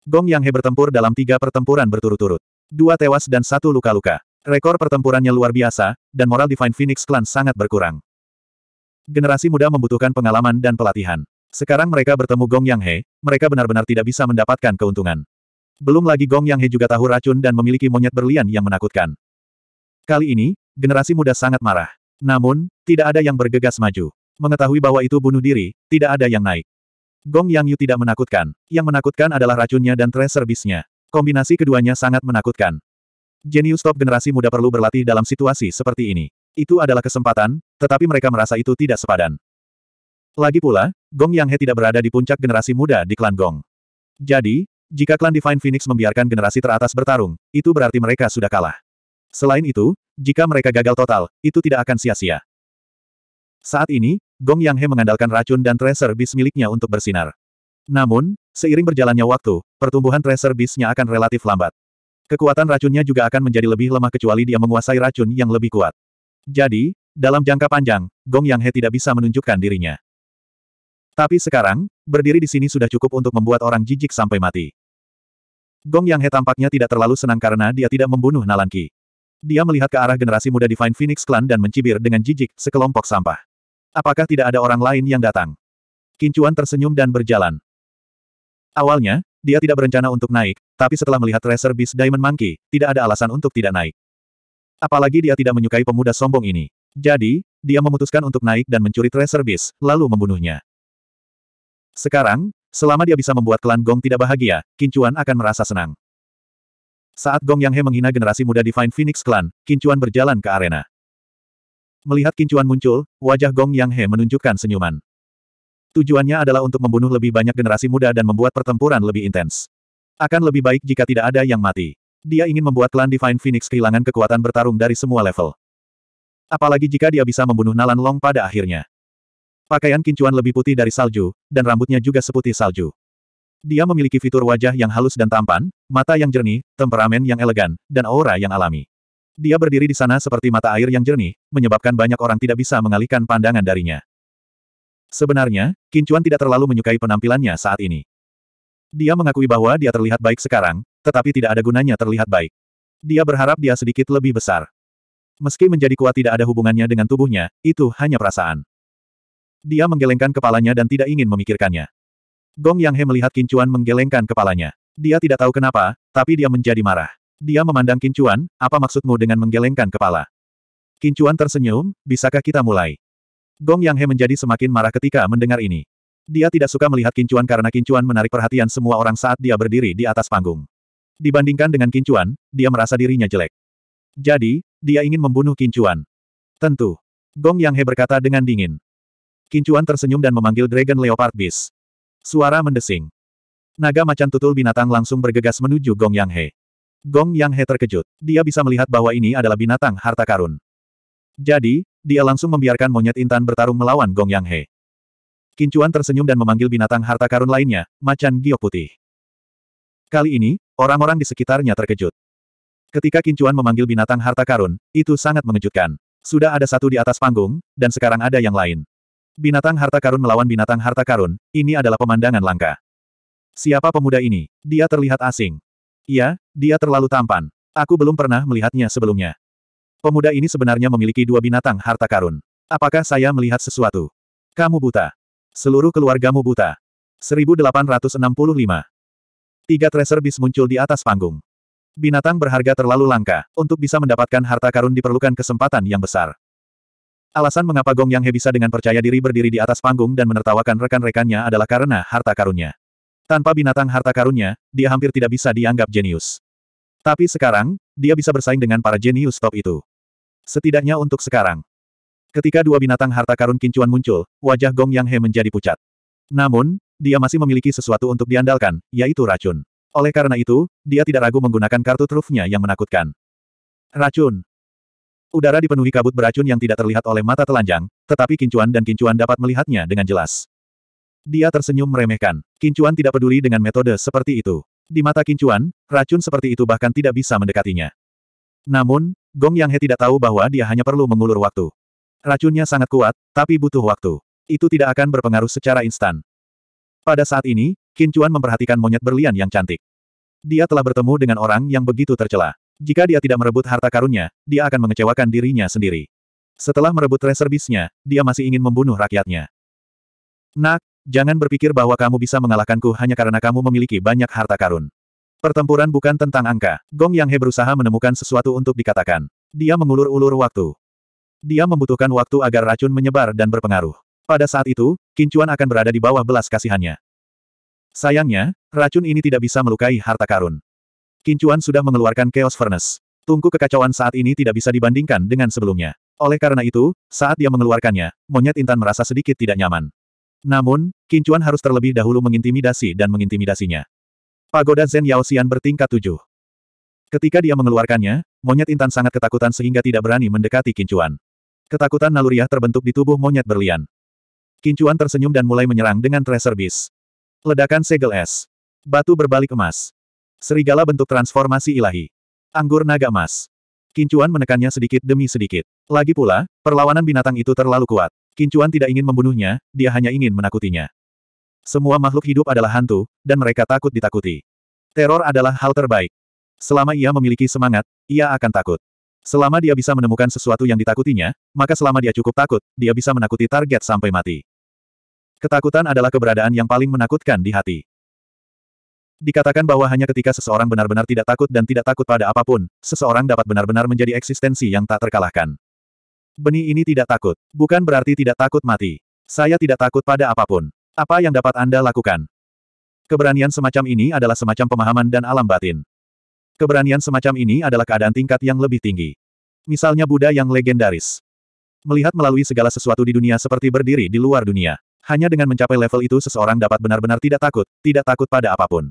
A: Gong Yang He bertempur dalam tiga pertempuran berturut-turut. Dua tewas dan satu luka-luka. Rekor pertempurannya luar biasa, dan moral Divine Phoenix Clan sangat berkurang. Generasi muda membutuhkan pengalaman dan pelatihan. Sekarang mereka bertemu Gong Yang He, mereka benar-benar tidak bisa mendapatkan keuntungan. Belum lagi Gong Yang He juga tahu racun dan memiliki monyet berlian yang menakutkan. Kali ini, generasi muda sangat marah. Namun, tidak ada yang bergegas maju. Mengetahui bahwa itu bunuh diri, tidak ada yang naik. Gong Yang Yu tidak menakutkan. Yang menakutkan adalah racunnya dan tracer bisnya. Kombinasi keduanya sangat menakutkan. Jenius top generasi muda perlu berlatih dalam situasi seperti ini. Itu adalah kesempatan, tetapi mereka merasa itu tidak sepadan. Lagi pula, Gong Yang He tidak berada di puncak generasi muda di klan Gong. Jadi, jika klan Divine Phoenix membiarkan generasi teratas bertarung, itu berarti mereka sudah kalah. Selain itu, jika mereka gagal total, itu tidak akan sia-sia. Saat ini, Gong Yang He mengandalkan racun dan tracer bis miliknya untuk bersinar. Namun, seiring berjalannya waktu, pertumbuhan tracer bisnya akan relatif lambat. Kekuatan racunnya juga akan menjadi lebih lemah kecuali dia menguasai racun yang lebih kuat. Jadi, dalam jangka panjang, Gong Yang He tidak bisa menunjukkan dirinya. Tapi sekarang, berdiri di sini sudah cukup untuk membuat orang jijik sampai mati. Gong Yang He tampaknya tidak terlalu senang karena dia tidak membunuh Nalanki. Dia melihat ke arah generasi muda Divine Phoenix Clan dan mencibir dengan jijik, sekelompok sampah. Apakah tidak ada orang lain yang datang? Kincuan tersenyum dan berjalan. Awalnya, dia tidak berencana untuk naik, tapi setelah melihat Tracer Beast Diamond Monkey, tidak ada alasan untuk tidak naik. Apalagi dia tidak menyukai pemuda sombong ini. Jadi, dia memutuskan untuk naik dan mencuri Tracer Beast, lalu membunuhnya. Sekarang, selama dia bisa membuat klan Gong tidak bahagia, Kincuan akan merasa senang. Saat Gong Yang He menghina generasi muda Divine Phoenix Clan, Kincuan berjalan ke arena. Melihat Kincuan muncul, wajah Gong Yang He menunjukkan senyuman. Tujuannya adalah untuk membunuh lebih banyak generasi muda dan membuat pertempuran lebih intens. Akan lebih baik jika tidak ada yang mati. Dia ingin membuat klan Divine Phoenix kehilangan kekuatan bertarung dari semua level. Apalagi jika dia bisa membunuh Nalan Long pada akhirnya. Pakaian Kincuan lebih putih dari salju, dan rambutnya juga seputih salju. Dia memiliki fitur wajah yang halus dan tampan, mata yang jernih, temperamen yang elegan, dan aura yang alami. Dia berdiri di sana seperti mata air yang jernih, menyebabkan banyak orang tidak bisa mengalihkan pandangan darinya. Sebenarnya, Kincuan tidak terlalu menyukai penampilannya saat ini. Dia mengakui bahwa dia terlihat baik sekarang, tetapi tidak ada gunanya terlihat baik. Dia berharap dia sedikit lebih besar. Meski menjadi kuat tidak ada hubungannya dengan tubuhnya, itu hanya perasaan. Dia menggelengkan kepalanya dan tidak ingin memikirkannya. Gong Yang He melihat Kincuan menggelengkan kepalanya. Dia tidak tahu kenapa, tapi dia menjadi marah. Dia memandang Kincuan, apa maksudmu dengan menggelengkan kepala? Kincuan tersenyum, bisakah kita mulai? Gong Yang He menjadi semakin marah ketika mendengar ini. Dia tidak suka melihat Kincuan karena Kincuan menarik perhatian semua orang saat dia berdiri di atas panggung. Dibandingkan dengan Kincuan, dia merasa dirinya jelek. Jadi, dia ingin membunuh Kincuan. Tentu. Gong Yang He berkata dengan dingin. Kincuan tersenyum dan memanggil Dragon Leopard Beast. Suara mendesing. Naga macan tutul binatang langsung bergegas menuju Gong Yang He. Gong Yang He terkejut. Dia bisa melihat bahwa ini adalah binatang harta karun. Jadi, dia langsung membiarkan monyet intan bertarung melawan Gong Yang He. Kincuan tersenyum dan memanggil binatang harta karun lainnya, macan giok putih. Kali ini, orang-orang di sekitarnya terkejut. Ketika Kincuan memanggil binatang harta karun, itu sangat mengejutkan. Sudah ada satu di atas panggung, dan sekarang ada yang lain. Binatang harta karun melawan binatang harta karun, ini adalah pemandangan langka. Siapa pemuda ini? Dia terlihat asing. Iya, dia terlalu tampan. Aku belum pernah melihatnya sebelumnya. Pemuda ini sebenarnya memiliki dua binatang harta karun. Apakah saya melihat sesuatu? Kamu buta. Seluruh keluargamu buta. 1865. Tiga tracer bis muncul di atas panggung. Binatang berharga terlalu langka. Untuk bisa mendapatkan harta karun diperlukan kesempatan yang besar. Alasan mengapa Gong Yang He bisa dengan percaya diri berdiri di atas panggung dan menertawakan rekan-rekannya adalah karena harta karunnya. Tanpa binatang harta karunnya, dia hampir tidak bisa dianggap jenius. Tapi sekarang, dia bisa bersaing dengan para jenius top itu. Setidaknya untuk sekarang. Ketika dua binatang harta karun kincuan muncul, wajah Gong Yang He menjadi pucat. Namun, dia masih memiliki sesuatu untuk diandalkan, yaitu racun. Oleh karena itu, dia tidak ragu menggunakan kartu trufnya yang menakutkan. Racun. Udara dipenuhi kabut beracun yang tidak terlihat oleh mata telanjang, tetapi Kincuan dan Kincuan dapat melihatnya dengan jelas. Dia tersenyum meremehkan. Kincuan tidak peduli dengan metode seperti itu. Di mata Kincuan, racun seperti itu bahkan tidak bisa mendekatinya. Namun, Gong Yang He tidak tahu bahwa dia hanya perlu mengulur waktu. Racunnya sangat kuat, tapi butuh waktu. Itu tidak akan berpengaruh secara instan. Pada saat ini, Kincuan memperhatikan monyet berlian yang cantik. Dia telah bertemu dengan orang yang begitu tercela. Jika dia tidak merebut harta karunnya, dia akan mengecewakan dirinya sendiri. Setelah merebut reservisnya, dia masih ingin membunuh rakyatnya. Nak, jangan berpikir bahwa kamu bisa mengalahkanku hanya karena kamu memiliki banyak harta karun. Pertempuran bukan tentang angka. Gong Yang He berusaha menemukan sesuatu untuk dikatakan. Dia mengulur-ulur waktu. Dia membutuhkan waktu agar racun menyebar dan berpengaruh. Pada saat itu, Kincuan akan berada di bawah belas kasihannya. Sayangnya, racun ini tidak bisa melukai harta karun. Kincuan sudah mengeluarkan Chaos Furnace. Tungku kekacauan saat ini tidak bisa dibandingkan dengan sebelumnya. Oleh karena itu, saat dia mengeluarkannya, monyet intan merasa sedikit tidak nyaman. Namun, Kincuan harus terlebih dahulu mengintimidasi dan mengintimidasinya. Pagoda Zen Yaosian bertingkat tujuh. Ketika dia mengeluarkannya, monyet intan sangat ketakutan sehingga tidak berani mendekati Kincuan. Ketakutan naluriah terbentuk di tubuh monyet berlian. Kincuan tersenyum dan mulai menyerang dengan Tracer Beast. Ledakan segel es. Batu berbalik emas. Serigala bentuk transformasi ilahi. Anggur naga emas. Kincuan menekannya sedikit demi sedikit. Lagi pula, perlawanan binatang itu terlalu kuat. Kincuan tidak ingin membunuhnya, dia hanya ingin menakutinya. Semua makhluk hidup adalah hantu, dan mereka takut ditakuti. Teror adalah hal terbaik. Selama ia memiliki semangat, ia akan takut. Selama dia bisa menemukan sesuatu yang ditakutinya, maka selama dia cukup takut, dia bisa menakuti target sampai mati. Ketakutan adalah keberadaan yang paling menakutkan di hati. Dikatakan bahwa hanya ketika seseorang benar-benar tidak takut dan tidak takut pada apapun, seseorang dapat benar-benar menjadi eksistensi yang tak terkalahkan. Benih ini tidak takut. Bukan berarti tidak takut mati. Saya tidak takut pada apapun. Apa yang dapat Anda lakukan? Keberanian semacam ini adalah semacam pemahaman dan alam batin. Keberanian semacam ini adalah keadaan tingkat yang lebih tinggi. Misalnya Buddha yang legendaris. Melihat melalui segala sesuatu di dunia seperti berdiri di luar dunia. Hanya dengan mencapai level itu seseorang dapat benar-benar tidak takut, tidak takut pada apapun.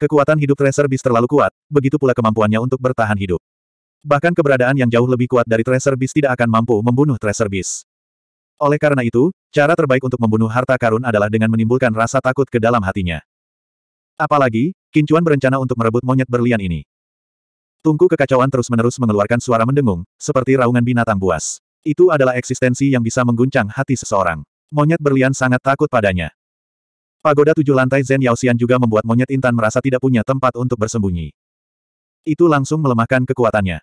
A: Kekuatan hidup Tracer Beast terlalu kuat, begitu pula kemampuannya untuk bertahan hidup. Bahkan keberadaan yang jauh lebih kuat dari Tracer Beast tidak akan mampu membunuh Tracer Beast. Oleh karena itu, cara terbaik untuk membunuh harta karun adalah dengan menimbulkan rasa takut ke dalam hatinya. Apalagi, Kincuan berencana untuk merebut monyet berlian ini. Tungku kekacauan terus-menerus mengeluarkan suara mendengung, seperti raungan binatang buas. Itu adalah eksistensi yang bisa mengguncang hati seseorang. Monyet berlian sangat takut padanya. Pagoda tujuh lantai Zen Yaosian juga membuat monyet intan merasa tidak punya tempat untuk bersembunyi. Itu langsung melemahkan kekuatannya.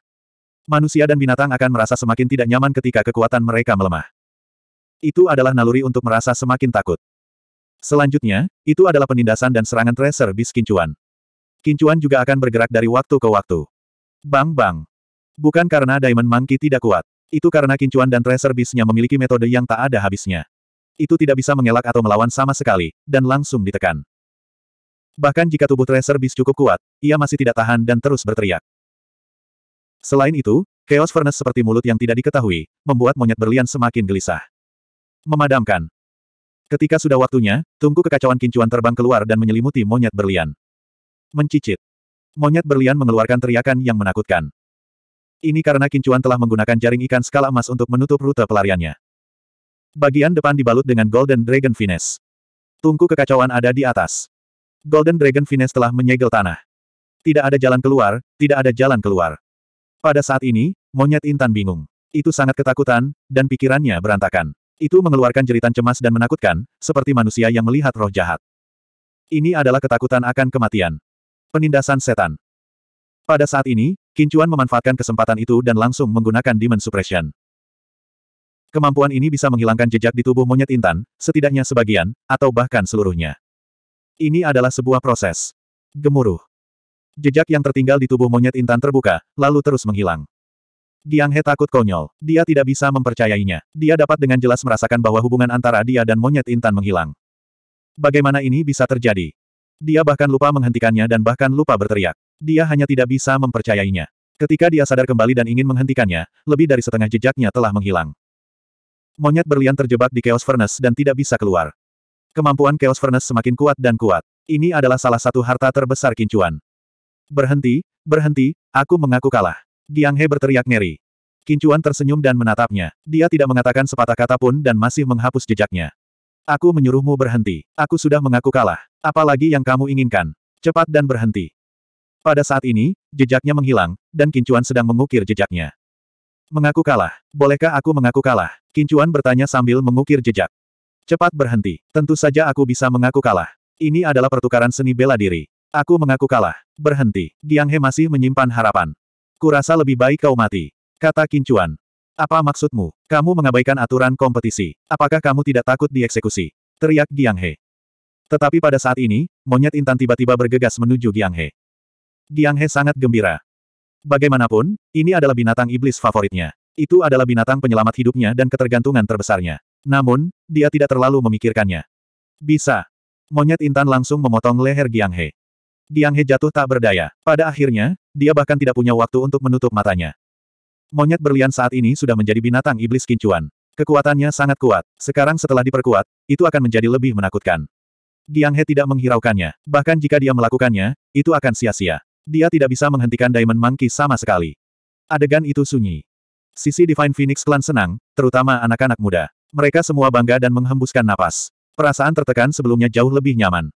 A: Manusia dan binatang akan merasa semakin tidak nyaman ketika kekuatan mereka melemah. Itu adalah naluri untuk merasa semakin takut. Selanjutnya, itu adalah penindasan dan serangan tracer bis kincuan. Kincuan juga akan bergerak dari waktu ke waktu. Bang-bang. Bukan karena Diamond Monkey tidak kuat. Itu karena kincuan dan tracer bisnya memiliki metode yang tak ada habisnya itu tidak bisa mengelak atau melawan sama sekali, dan langsung ditekan. Bahkan jika tubuh Tracer Beast cukup kuat, ia masih tidak tahan dan terus berteriak. Selain itu, chaos furnace seperti mulut yang tidak diketahui, membuat monyet berlian semakin gelisah. Memadamkan. Ketika sudah waktunya, tungku kekacauan kincuan terbang keluar dan menyelimuti monyet berlian. Mencicit. Monyet berlian mengeluarkan teriakan yang menakutkan. Ini karena kincuan telah menggunakan jaring ikan skala emas untuk menutup rute pelariannya. Bagian depan dibalut dengan Golden Dragon Finesse. Tungku kekacauan ada di atas. Golden Dragon Finesse telah menyegel tanah. Tidak ada jalan keluar, tidak ada jalan keluar. Pada saat ini, monyet Intan bingung. Itu sangat ketakutan, dan pikirannya berantakan. Itu mengeluarkan jeritan cemas dan menakutkan, seperti manusia yang melihat roh jahat. Ini adalah ketakutan akan kematian. Penindasan setan. Pada saat ini, Kincuan memanfaatkan kesempatan itu dan langsung menggunakan Demon Suppression. Kemampuan ini bisa menghilangkan jejak di tubuh monyet intan, setidaknya sebagian, atau bahkan seluruhnya. Ini adalah sebuah proses. Gemuruh. Jejak yang tertinggal di tubuh monyet intan terbuka, lalu terus menghilang. Giang He takut konyol. Dia tidak bisa mempercayainya. Dia dapat dengan jelas merasakan bahwa hubungan antara dia dan monyet intan menghilang. Bagaimana ini bisa terjadi? Dia bahkan lupa menghentikannya dan bahkan lupa berteriak. Dia hanya tidak bisa mempercayainya. Ketika dia sadar kembali dan ingin menghentikannya, lebih dari setengah jejaknya telah menghilang. Monyet berlian terjebak di Chaos Furnace dan tidak bisa keluar. Kemampuan Chaos Furnace semakin kuat dan kuat. Ini adalah salah satu harta terbesar Kincuan. Berhenti, berhenti, aku mengaku kalah. Giang He berteriak ngeri. Kincuan tersenyum dan menatapnya. Dia tidak mengatakan sepatah kata pun dan masih menghapus jejaknya. Aku menyuruhmu berhenti. Aku sudah mengaku kalah. Apalagi yang kamu inginkan. Cepat dan berhenti. Pada saat ini, jejaknya menghilang, dan Kincuan sedang mengukir jejaknya. Mengaku kalah. Bolehkah aku mengaku kalah? Kincuan bertanya sambil mengukir jejak. Cepat berhenti. Tentu saja aku bisa mengaku kalah. Ini adalah pertukaran seni bela diri. Aku mengaku kalah. Berhenti. Diang He masih menyimpan harapan. Kurasa lebih baik kau mati. Kata Kincuan. Apa maksudmu? Kamu mengabaikan aturan kompetisi. Apakah kamu tidak takut dieksekusi? Teriak Diang He. Tetapi pada saat ini, monyet intan tiba-tiba bergegas menuju Giang He. Giang He sangat gembira. Bagaimanapun, ini adalah binatang iblis favoritnya. Itu adalah binatang penyelamat hidupnya dan ketergantungan terbesarnya. Namun, dia tidak terlalu memikirkannya. Bisa. Monyet Intan langsung memotong leher Giang He. Giang He jatuh tak berdaya. Pada akhirnya, dia bahkan tidak punya waktu untuk menutup matanya. Monyet berlian saat ini sudah menjadi binatang iblis kincuan. Kekuatannya sangat kuat. Sekarang setelah diperkuat, itu akan menjadi lebih menakutkan. Giang He tidak menghiraukannya. Bahkan jika dia melakukannya, itu akan sia-sia. Dia tidak bisa menghentikan Diamond Monkey sama sekali. Adegan itu sunyi. Sisi Divine Phoenix Clan senang, terutama anak-anak muda. Mereka semua bangga dan menghembuskan napas. Perasaan tertekan sebelumnya jauh lebih nyaman.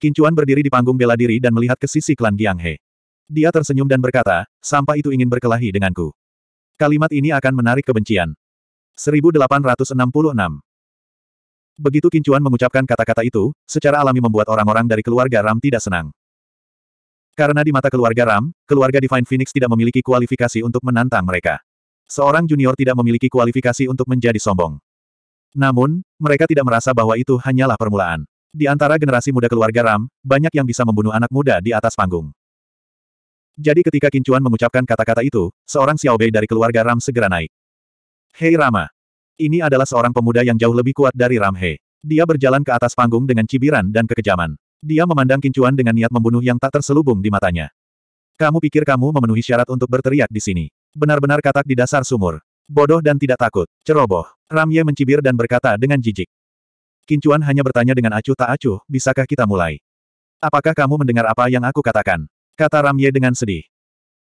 A: Kincuan berdiri di panggung bela diri dan melihat ke sisi klan Gianghe. Dia tersenyum dan berkata, sampah itu ingin berkelahi denganku. Kalimat ini akan menarik kebencian. 1866 Begitu Kincuan mengucapkan kata-kata itu, secara alami membuat orang-orang dari keluarga Ram tidak senang. Karena di mata keluarga Ram, keluarga Divine Phoenix tidak memiliki kualifikasi untuk menantang mereka. Seorang junior tidak memiliki kualifikasi untuk menjadi sombong. Namun, mereka tidak merasa bahwa itu hanyalah permulaan. Di antara generasi muda keluarga Ram, banyak yang bisa membunuh anak muda di atas panggung. Jadi ketika Kincuan mengucapkan kata-kata itu, seorang Xiao Bei dari keluarga Ram segera naik. Hei Rama! Ini adalah seorang pemuda yang jauh lebih kuat dari Ram He. Dia berjalan ke atas panggung dengan cibiran dan kekejaman. Dia memandang Kincuan dengan niat membunuh yang tak terselubung di matanya. Kamu pikir kamu memenuhi syarat untuk berteriak di sini. Benar-benar katak di dasar sumur. Bodoh dan tidak takut. Ceroboh. Ramye mencibir dan berkata dengan jijik. Kincuan hanya bertanya dengan acuh tak acuh, bisakah kita mulai? Apakah kamu mendengar apa yang aku katakan? Kata Ramye dengan sedih.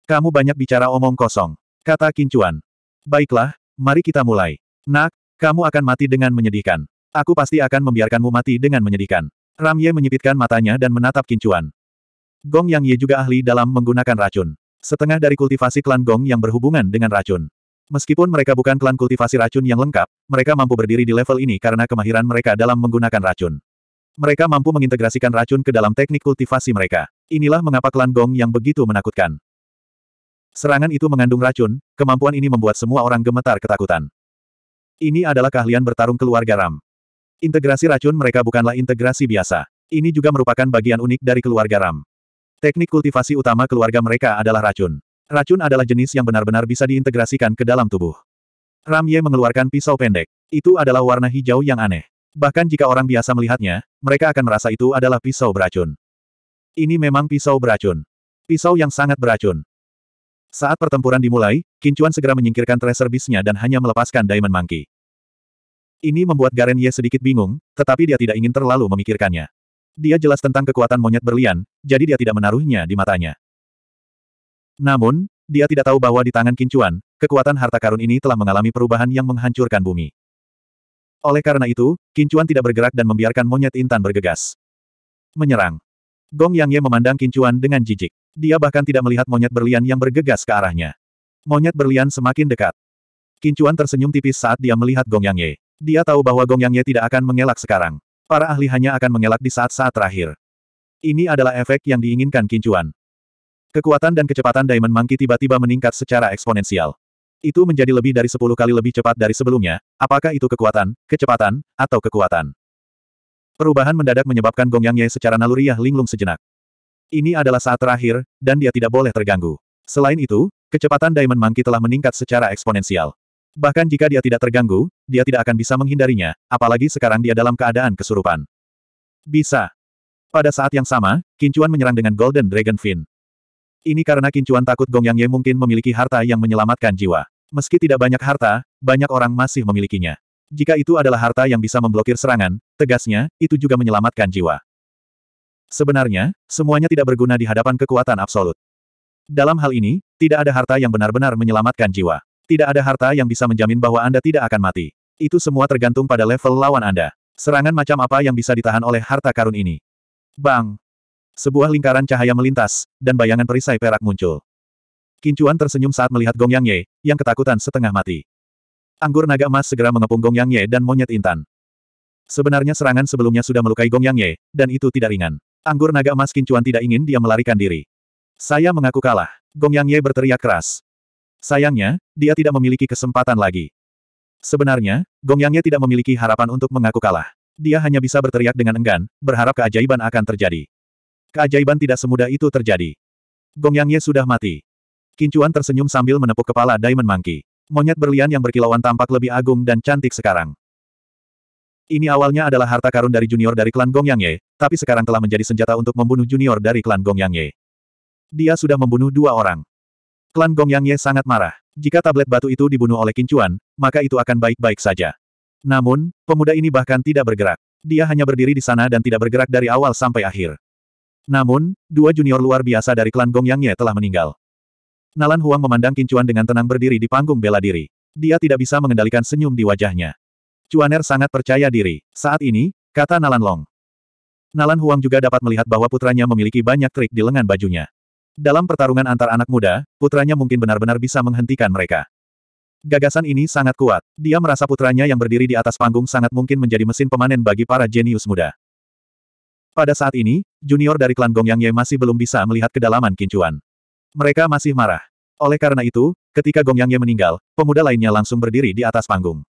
A: Kamu banyak bicara omong kosong. Kata Kincuan. Baiklah, mari kita mulai. Nak, kamu akan mati dengan menyedihkan. Aku pasti akan membiarkanmu mati dengan menyedihkan. Ram Ye menyipitkan matanya dan menatap Kincuan. Gong Yang Ye juga ahli dalam menggunakan racun. Setengah dari kultivasi klan Gong yang berhubungan dengan racun. Meskipun mereka bukan klan kultivasi racun yang lengkap, mereka mampu berdiri di level ini karena kemahiran mereka dalam menggunakan racun. Mereka mampu mengintegrasikan racun ke dalam teknik kultivasi mereka. Inilah mengapa klan Gong yang begitu menakutkan. Serangan itu mengandung racun, kemampuan ini membuat semua orang gemetar ketakutan. Ini adalah keahlian bertarung keluarga Ram. Integrasi racun mereka bukanlah integrasi biasa. Ini juga merupakan bagian unik dari keluarga Ram. Teknik kultivasi utama keluarga mereka adalah racun. Racun adalah jenis yang benar-benar bisa diintegrasikan ke dalam tubuh. Ram Ye mengeluarkan pisau pendek. Itu adalah warna hijau yang aneh. Bahkan jika orang biasa melihatnya, mereka akan merasa itu adalah pisau beracun. Ini memang pisau beracun. Pisau yang sangat beracun. Saat pertempuran dimulai, Kincuan segera menyingkirkan tracer bisnya dan hanya melepaskan Diamond Monkey. Ini membuat Garen Ye sedikit bingung, tetapi dia tidak ingin terlalu memikirkannya. Dia jelas tentang kekuatan monyet berlian, jadi dia tidak menaruhnya di matanya. Namun, dia tidak tahu bahwa di tangan Kincuan, kekuatan harta karun ini telah mengalami perubahan yang menghancurkan bumi. Oleh karena itu, Kincuan tidak bergerak dan membiarkan monyet intan bergegas. Menyerang. Gong Yang Ye memandang Kincuan dengan jijik. Dia bahkan tidak melihat monyet berlian yang bergegas ke arahnya. Monyet berlian semakin dekat. Kincuan tersenyum tipis saat dia melihat Gong Yang Ye. Dia tahu bahwa Gong Yangye tidak akan mengelak sekarang. Para ahli hanya akan mengelak di saat-saat terakhir. Ini adalah efek yang diinginkan Kincuan. Kekuatan dan kecepatan Diamond Monkey tiba-tiba meningkat secara eksponensial. Itu menjadi lebih dari 10 kali lebih cepat dari sebelumnya, apakah itu kekuatan, kecepatan, atau kekuatan. Perubahan mendadak menyebabkan Gong Yang Ye secara naluriah linglung sejenak. Ini adalah saat terakhir, dan dia tidak boleh terganggu. Selain itu, kecepatan Diamond Monkey telah meningkat secara eksponensial. Bahkan jika dia tidak terganggu, dia tidak akan bisa menghindarinya, apalagi sekarang dia dalam keadaan kesurupan. Bisa. Pada saat yang sama, Kincuan menyerang dengan Golden Dragon Fin. Ini karena Kincuan takut Gong Yang Ye mungkin memiliki harta yang menyelamatkan jiwa. Meski tidak banyak harta, banyak orang masih memilikinya. Jika itu adalah harta yang bisa memblokir serangan, tegasnya, itu juga menyelamatkan jiwa. Sebenarnya, semuanya tidak berguna di hadapan kekuatan absolut. Dalam hal ini, tidak ada harta yang benar-benar menyelamatkan jiwa. Tidak ada harta yang bisa menjamin bahwa Anda tidak akan mati. Itu semua tergantung pada level lawan Anda. Serangan macam apa yang bisa ditahan oleh harta karun ini? Bang! Sebuah lingkaran cahaya melintas, dan bayangan perisai perak muncul. Kincuan tersenyum saat melihat Gong Yang Ye, yang ketakutan setengah mati. Anggur naga emas segera mengepung Gong Yang Ye dan monyet intan. Sebenarnya serangan sebelumnya sudah melukai Gong Yang Ye, dan itu tidak ringan. Anggur naga emas Kincuan tidak ingin dia melarikan diri. Saya mengaku kalah. Gong Yang Ye berteriak keras. Sayangnya, dia tidak memiliki kesempatan lagi. Sebenarnya, Gong Gongyangye tidak memiliki harapan untuk mengaku kalah. Dia hanya bisa berteriak dengan enggan, berharap keajaiban akan terjadi. Keajaiban tidak semudah itu terjadi. Gong Gongyangye sudah mati. Kincuan tersenyum sambil menepuk kepala Diamond Monkey. Monyet berlian yang berkilauan tampak lebih agung dan cantik sekarang. Ini awalnya adalah harta karun dari junior dari klan Gong Gongyangye, tapi sekarang telah menjadi senjata untuk membunuh junior dari klan Gong Gongyangye. Dia sudah membunuh dua orang. Klan Gong Yang Ye sangat marah. Jika tablet batu itu dibunuh oleh Kincuan, maka itu akan baik-baik saja. Namun, pemuda ini bahkan tidak bergerak. Dia hanya berdiri di sana dan tidak bergerak dari awal sampai akhir. Namun, dua junior luar biasa dari klan Gong Yang Ye telah meninggal. Nalan Huang memandang Kincuan dengan tenang berdiri di panggung bela diri. Dia tidak bisa mengendalikan senyum di wajahnya. Cuaner sangat percaya diri. Saat ini, kata Nalan Long. Nalan Huang juga dapat melihat bahwa putranya memiliki banyak trik di lengan bajunya. Dalam pertarungan antar anak muda, putranya mungkin benar-benar bisa menghentikan mereka. Gagasan ini sangat kuat. Dia merasa putranya yang berdiri di atas panggung sangat mungkin menjadi mesin pemanen bagi para jenius muda. Pada saat ini, junior dari klan Gong Yang Ye masih belum bisa melihat kedalaman kincuan. Mereka masih marah. Oleh karena itu, ketika Gong Yang Ye meninggal, pemuda lainnya langsung berdiri di atas panggung.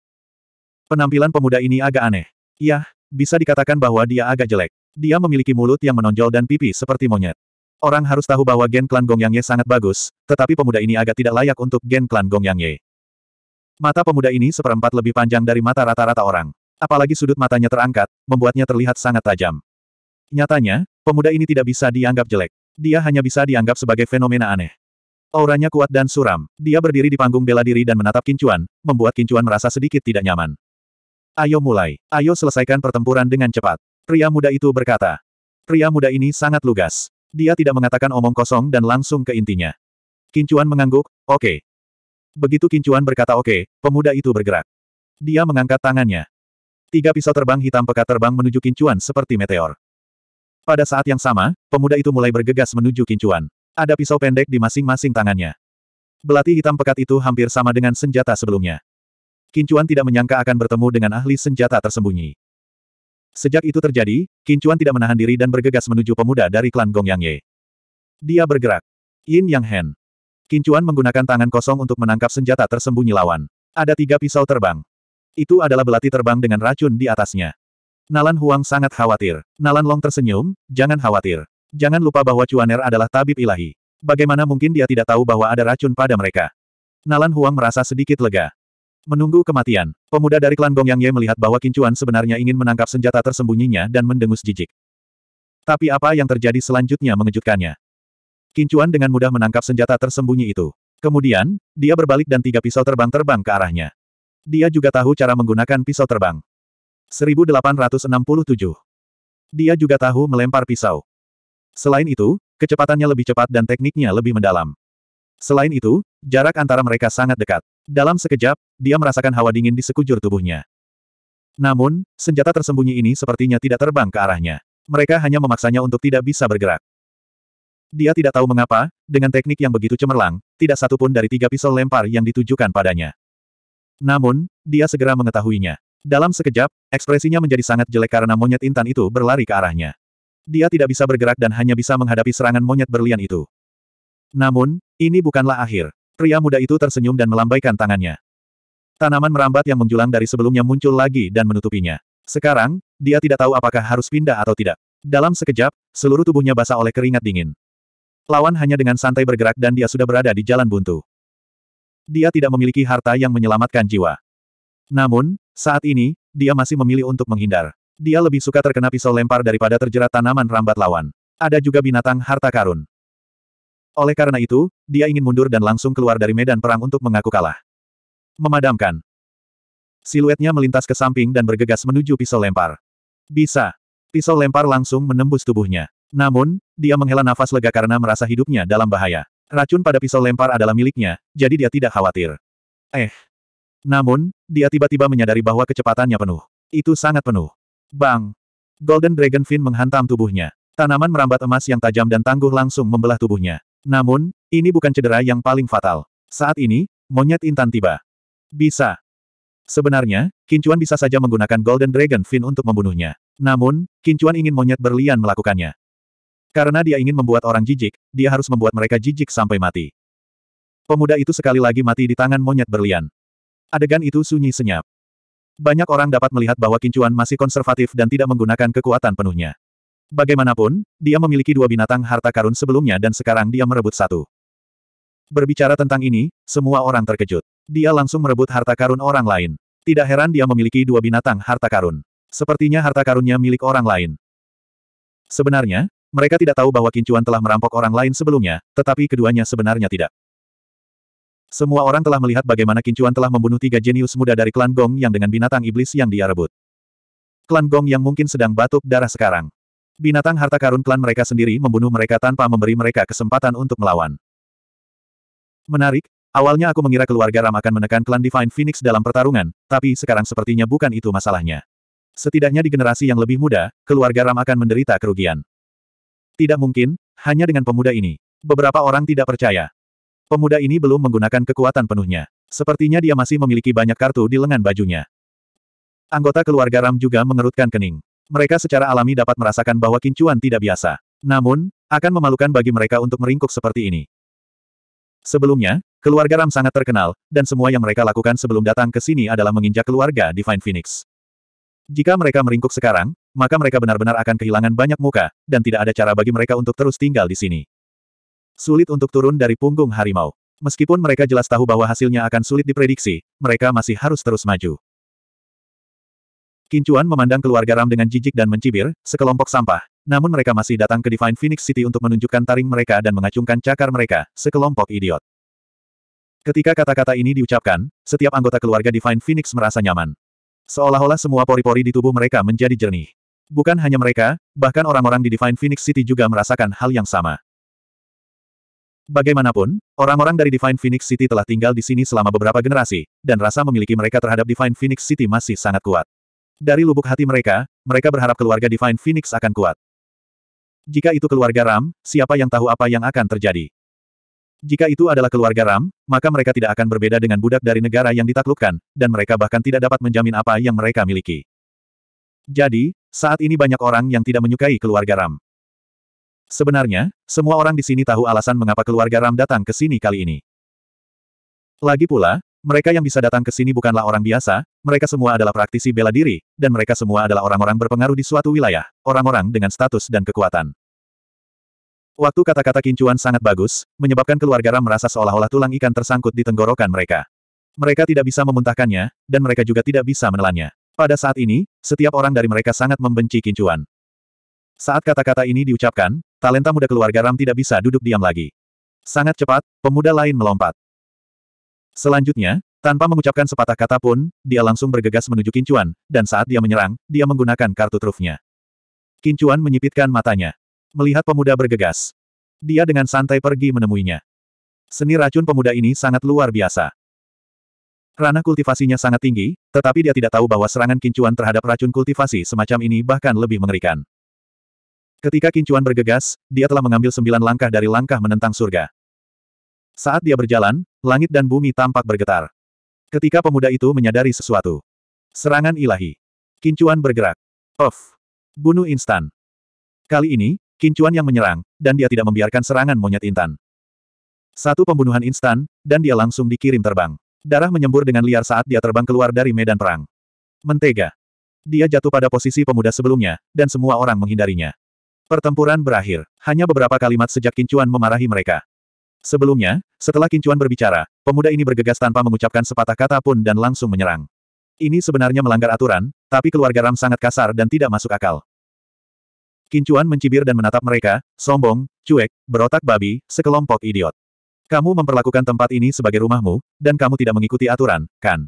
A: Penampilan pemuda ini agak aneh. Yah, bisa dikatakan bahwa dia agak jelek. Dia memiliki mulut yang menonjol dan pipi seperti monyet. Orang harus tahu bahwa gen klan Ye sangat bagus, tetapi pemuda ini agak tidak layak untuk gen klan Ye. Mata pemuda ini seperempat lebih panjang dari mata rata-rata orang. Apalagi sudut matanya terangkat, membuatnya terlihat sangat tajam. Nyatanya, pemuda ini tidak bisa dianggap jelek. Dia hanya bisa dianggap sebagai fenomena aneh. Auranya kuat dan suram. Dia berdiri di panggung bela diri dan menatap Kincuan, membuat Kincuan merasa sedikit tidak nyaman. Ayo mulai. Ayo selesaikan pertempuran dengan cepat. Pria muda itu berkata. Pria muda ini sangat lugas. Dia tidak mengatakan omong kosong dan langsung ke intinya. Kincuan mengangguk, oke. Okay. Begitu Kincuan berkata oke, okay, pemuda itu bergerak. Dia mengangkat tangannya. Tiga pisau terbang hitam pekat terbang menuju Kincuan seperti meteor. Pada saat yang sama, pemuda itu mulai bergegas menuju Kincuan. Ada pisau pendek di masing-masing tangannya. Belati hitam pekat itu hampir sama dengan senjata sebelumnya. Kincuan tidak menyangka akan bertemu dengan ahli senjata tersembunyi. Sejak itu terjadi, Kincuan tidak menahan diri dan bergegas menuju pemuda dari klan Gong Yang Ye. Dia bergerak. Yin Yang Hen. Kincuan menggunakan tangan kosong untuk menangkap senjata tersembunyi lawan. Ada tiga pisau terbang. Itu adalah belati terbang dengan racun di atasnya. Nalan Huang sangat khawatir. Nalan Long tersenyum, jangan khawatir. Jangan lupa bahwa Cuaner adalah tabib ilahi. Bagaimana mungkin dia tidak tahu bahwa ada racun pada mereka? Nalan Huang merasa sedikit lega. Menunggu kematian, pemuda dari klan Gong Yang Ye melihat bahwa Kincuan sebenarnya ingin menangkap senjata tersembunyinya dan mendengus jijik. Tapi apa yang terjadi selanjutnya mengejutkannya. Kincuan dengan mudah menangkap senjata tersembunyi itu. Kemudian, dia berbalik dan tiga pisau terbang-terbang ke arahnya. Dia juga tahu cara menggunakan pisau terbang. 1867. Dia juga tahu melempar pisau. Selain itu, kecepatannya lebih cepat dan tekniknya lebih mendalam. Selain itu, jarak antara mereka sangat dekat. Dalam sekejap, dia merasakan hawa dingin di sekujur tubuhnya. Namun, senjata tersembunyi ini sepertinya tidak terbang ke arahnya. Mereka hanya memaksanya untuk tidak bisa bergerak. Dia tidak tahu mengapa, dengan teknik yang begitu cemerlang, tidak satu pun dari tiga pisau lempar yang ditujukan padanya. Namun, dia segera mengetahuinya. Dalam sekejap, ekspresinya menjadi sangat jelek karena monyet intan itu berlari ke arahnya. Dia tidak bisa bergerak dan hanya bisa menghadapi serangan monyet berlian itu. Namun, ini bukanlah akhir. Pria muda itu tersenyum dan melambaikan tangannya. Tanaman merambat yang menjulang dari sebelumnya muncul lagi dan menutupinya. Sekarang, dia tidak tahu apakah harus pindah atau tidak. Dalam sekejap, seluruh tubuhnya basah oleh keringat dingin. Lawan hanya dengan santai bergerak dan dia sudah berada di jalan buntu. Dia tidak memiliki harta yang menyelamatkan jiwa. Namun, saat ini, dia masih memilih untuk menghindar. Dia lebih suka terkena pisau lempar daripada terjerat tanaman rambat lawan. Ada juga binatang harta karun. Oleh karena itu, dia ingin mundur dan langsung keluar dari medan perang untuk mengaku kalah. Memadamkan. Siluetnya melintas ke samping dan bergegas menuju pisau lempar. Bisa. Pisau lempar langsung menembus tubuhnya. Namun, dia menghela nafas lega karena merasa hidupnya dalam bahaya. Racun pada pisau lempar adalah miliknya, jadi dia tidak khawatir. Eh. Namun, dia tiba-tiba menyadari bahwa kecepatannya penuh. Itu sangat penuh. Bang! Golden Dragon Fin menghantam tubuhnya. Tanaman merambat emas yang tajam dan tangguh langsung membelah tubuhnya. Namun, ini bukan cedera yang paling fatal. Saat ini, monyet intan tiba. Bisa. Sebenarnya, Kincuan bisa saja menggunakan Golden Dragon Fin untuk membunuhnya. Namun, Kincuan ingin monyet berlian melakukannya. Karena dia ingin membuat orang jijik, dia harus membuat mereka jijik sampai mati. Pemuda itu sekali lagi mati di tangan monyet berlian. Adegan itu sunyi senyap. Banyak orang dapat melihat bahwa Kincuan masih konservatif dan tidak menggunakan kekuatan penuhnya. Bagaimanapun, dia memiliki dua binatang harta karun sebelumnya dan sekarang dia merebut satu. Berbicara tentang ini, semua orang terkejut. Dia langsung merebut harta karun orang lain. Tidak heran dia memiliki dua binatang harta karun. Sepertinya harta karunnya milik orang lain. Sebenarnya, mereka tidak tahu bahwa Kincuan telah merampok orang lain sebelumnya, tetapi keduanya sebenarnya tidak. Semua orang telah melihat bagaimana Kincuan telah membunuh tiga jenius muda dari klan Gong yang dengan binatang iblis yang dia rebut. Klan Gong yang mungkin sedang batuk darah sekarang. Binatang harta karun klan mereka sendiri membunuh mereka tanpa memberi mereka kesempatan untuk melawan. Menarik, awalnya aku mengira keluarga Ram akan menekan klan Divine Phoenix dalam pertarungan, tapi sekarang sepertinya bukan itu masalahnya. Setidaknya di generasi yang lebih muda, keluarga Ram akan menderita kerugian. Tidak mungkin, hanya dengan pemuda ini. Beberapa orang tidak percaya. Pemuda ini belum menggunakan kekuatan penuhnya. Sepertinya dia masih memiliki banyak kartu di lengan bajunya. Anggota keluarga Ram juga mengerutkan kening. Mereka secara alami dapat merasakan bahwa kincuan tidak biasa. Namun, akan memalukan bagi mereka untuk meringkuk seperti ini. Sebelumnya, keluarga Ram sangat terkenal, dan semua yang mereka lakukan sebelum datang ke sini adalah menginjak keluarga Divine Phoenix. Jika mereka meringkuk sekarang, maka mereka benar-benar akan kehilangan banyak muka, dan tidak ada cara bagi mereka untuk terus tinggal di sini. Sulit untuk turun dari punggung harimau. Meskipun mereka jelas tahu bahwa hasilnya akan sulit diprediksi, mereka masih harus terus maju. Kincuan memandang keluarga Ram dengan jijik dan mencibir, sekelompok sampah. Namun mereka masih datang ke Divine Phoenix City untuk menunjukkan taring mereka dan mengacungkan cakar mereka, sekelompok idiot. Ketika kata-kata ini diucapkan, setiap anggota keluarga Divine Phoenix merasa nyaman. Seolah-olah semua pori-pori di tubuh mereka menjadi jernih. Bukan hanya mereka, bahkan orang-orang di Divine Phoenix City juga merasakan hal yang sama. Bagaimanapun, orang-orang dari Divine Phoenix City telah tinggal di sini selama beberapa generasi, dan rasa memiliki mereka terhadap Divine Phoenix City masih sangat kuat. Dari lubuk hati mereka, mereka berharap keluarga Divine Phoenix akan kuat. Jika itu keluarga Ram, siapa yang tahu apa yang akan terjadi? Jika itu adalah keluarga Ram, maka mereka tidak akan berbeda dengan budak dari negara yang ditaklukkan, dan mereka bahkan tidak dapat menjamin apa yang mereka miliki. Jadi, saat ini banyak orang yang tidak menyukai keluarga Ram. Sebenarnya, semua orang di sini tahu alasan mengapa keluarga Ram datang ke sini kali ini. Lagi pula, mereka yang bisa datang ke sini bukanlah orang biasa, mereka semua adalah praktisi bela diri, dan mereka semua adalah orang-orang berpengaruh di suatu wilayah, orang-orang dengan status dan kekuatan. Waktu kata-kata kincuan sangat bagus, menyebabkan keluarga Ram merasa seolah-olah tulang ikan tersangkut di tenggorokan mereka. Mereka tidak bisa memuntahkannya, dan mereka juga tidak bisa menelannya. Pada saat ini, setiap orang dari mereka sangat membenci kincuan. Saat kata-kata ini diucapkan, talenta muda keluarga Ram tidak bisa duduk diam lagi. Sangat cepat, pemuda lain melompat. Selanjutnya, tanpa mengucapkan sepatah kata pun, dia langsung bergegas menuju Kincuan, dan saat dia menyerang, dia menggunakan kartu trufnya. Kincuan menyipitkan matanya. Melihat pemuda bergegas. Dia dengan santai pergi menemuinya. Seni racun pemuda ini sangat luar biasa. Ranah kultivasinya sangat tinggi, tetapi dia tidak tahu bahwa serangan kincuan terhadap racun kultivasi semacam ini bahkan lebih mengerikan. Ketika kincuan bergegas, dia telah mengambil sembilan langkah dari langkah menentang surga. Saat dia berjalan, langit dan bumi tampak bergetar. Ketika pemuda itu menyadari sesuatu. Serangan ilahi. Kincuan bergerak. Of. Bunuh instan. Kali ini, Kincuan yang menyerang, dan dia tidak membiarkan serangan monyet intan. Satu pembunuhan instan, dan dia langsung dikirim terbang. Darah menyembur dengan liar saat dia terbang keluar dari medan perang. Mentega. Dia jatuh pada posisi pemuda sebelumnya, dan semua orang menghindarinya. Pertempuran berakhir. Hanya beberapa kalimat sejak Kincuan memarahi mereka. Sebelumnya, setelah Kincuan berbicara, pemuda ini bergegas tanpa mengucapkan sepatah kata pun dan langsung menyerang. Ini sebenarnya melanggar aturan, tapi keluarga Ram sangat kasar dan tidak masuk akal. Kincuan mencibir dan menatap mereka, sombong, cuek, berotak babi, sekelompok idiot. Kamu memperlakukan tempat ini sebagai rumahmu, dan kamu tidak mengikuti aturan, kan?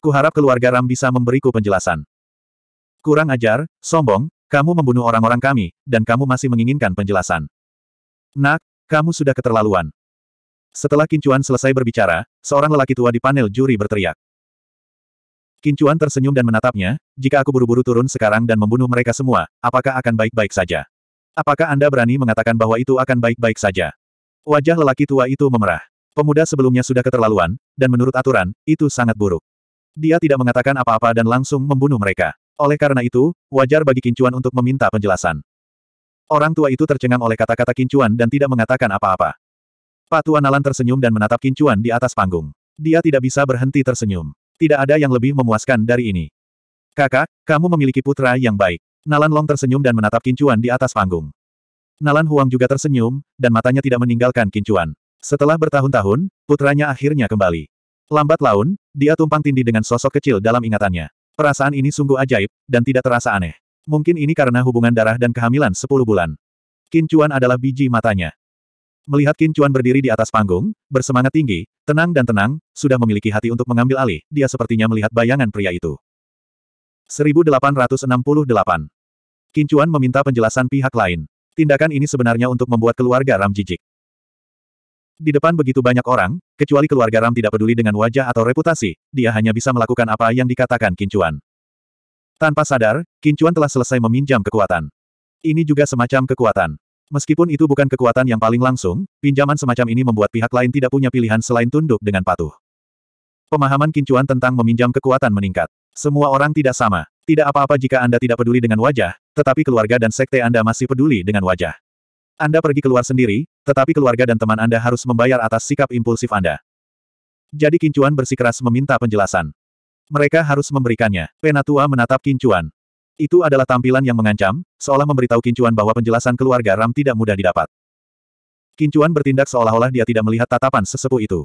A: Kuharap keluarga Ram bisa memberiku penjelasan. Kurang ajar, sombong, kamu membunuh orang-orang kami, dan kamu masih menginginkan penjelasan. Nak, kamu sudah keterlaluan. Setelah Kincuan selesai berbicara, seorang lelaki tua di panel juri berteriak. Kincuan tersenyum dan menatapnya, jika aku buru-buru turun sekarang dan membunuh mereka semua, apakah akan baik-baik saja? Apakah Anda berani mengatakan bahwa itu akan baik-baik saja? Wajah lelaki tua itu memerah. Pemuda sebelumnya sudah keterlaluan, dan menurut aturan, itu sangat buruk. Dia tidak mengatakan apa-apa dan langsung membunuh mereka. Oleh karena itu, wajar bagi Kincuan untuk meminta penjelasan. Orang tua itu tercengang oleh kata-kata Kincuan dan tidak mengatakan apa-apa tua Nalan tersenyum dan menatap Kincuan di atas panggung. Dia tidak bisa berhenti tersenyum. Tidak ada yang lebih memuaskan dari ini. Kakak, kamu memiliki putra yang baik. Nalan Long tersenyum dan menatap Kincuan di atas panggung. Nalan Huang juga tersenyum, dan matanya tidak meninggalkan Kincuan. Setelah bertahun-tahun, putranya akhirnya kembali. Lambat laun, dia tumpang tindih dengan sosok kecil dalam ingatannya. Perasaan ini sungguh ajaib, dan tidak terasa aneh. Mungkin ini karena hubungan darah dan kehamilan 10 bulan. Kincuan adalah biji matanya. Melihat Qin Chuan berdiri di atas panggung, bersemangat tinggi, tenang dan tenang, sudah memiliki hati untuk mengambil alih, dia sepertinya melihat bayangan pria itu. 1868 Qin Chuan meminta penjelasan pihak lain. Tindakan ini sebenarnya untuk membuat keluarga Ram jijik. Di depan begitu banyak orang, kecuali keluarga Ram tidak peduli dengan wajah atau reputasi, dia hanya bisa melakukan apa yang dikatakan Qin Chuan. Tanpa sadar, Qin Chuan telah selesai meminjam kekuatan. Ini juga semacam kekuatan. Meskipun itu bukan kekuatan yang paling langsung, pinjaman semacam ini membuat pihak lain tidak punya pilihan selain tunduk dengan patuh. Pemahaman kincuan tentang meminjam kekuatan meningkat. Semua orang tidak sama. Tidak apa-apa jika Anda tidak peduli dengan wajah, tetapi keluarga dan sekte Anda masih peduli dengan wajah. Anda pergi keluar sendiri, tetapi keluarga dan teman Anda harus membayar atas sikap impulsif Anda. Jadi kincuan bersikeras meminta penjelasan. Mereka harus memberikannya. Penatua menatap kincuan. Itu adalah tampilan yang mengancam, seolah memberitahu Kincuan bahwa penjelasan keluarga Ram tidak mudah didapat. Kincuan bertindak seolah-olah dia tidak melihat tatapan sesepuh itu.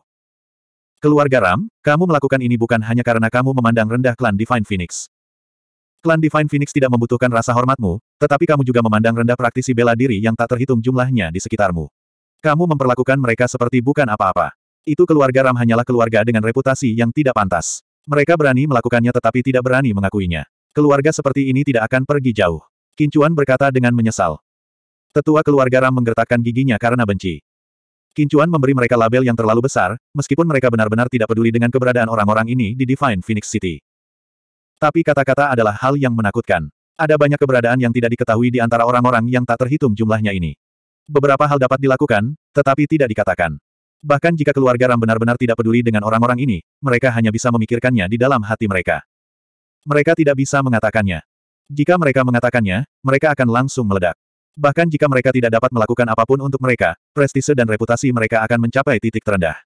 A: Keluarga Ram, kamu melakukan ini bukan hanya karena kamu memandang rendah klan Divine Phoenix. Klan Divine Phoenix tidak membutuhkan rasa hormatmu, tetapi kamu juga memandang rendah praktisi bela diri yang tak terhitung jumlahnya di sekitarmu. Kamu memperlakukan mereka seperti bukan apa-apa. Itu keluarga Ram hanyalah keluarga dengan reputasi yang tidak pantas. Mereka berani melakukannya tetapi tidak berani mengakuinya. Keluarga seperti ini tidak akan pergi jauh. Kincuan berkata dengan menyesal. Tetua keluarga Ram menggertakkan giginya karena benci. Kincuan memberi mereka label yang terlalu besar, meskipun mereka benar-benar tidak peduli dengan keberadaan orang-orang ini di Divine Phoenix City. Tapi kata-kata adalah hal yang menakutkan. Ada banyak keberadaan yang tidak diketahui di antara orang-orang yang tak terhitung jumlahnya ini. Beberapa hal dapat dilakukan, tetapi tidak dikatakan. Bahkan jika keluarga Ram benar-benar tidak peduli dengan orang-orang ini, mereka hanya bisa memikirkannya di dalam hati mereka. Mereka tidak bisa mengatakannya. Jika mereka mengatakannya, mereka akan langsung meledak. Bahkan jika mereka tidak dapat melakukan apapun untuk mereka, prestise dan reputasi mereka akan mencapai titik terendah.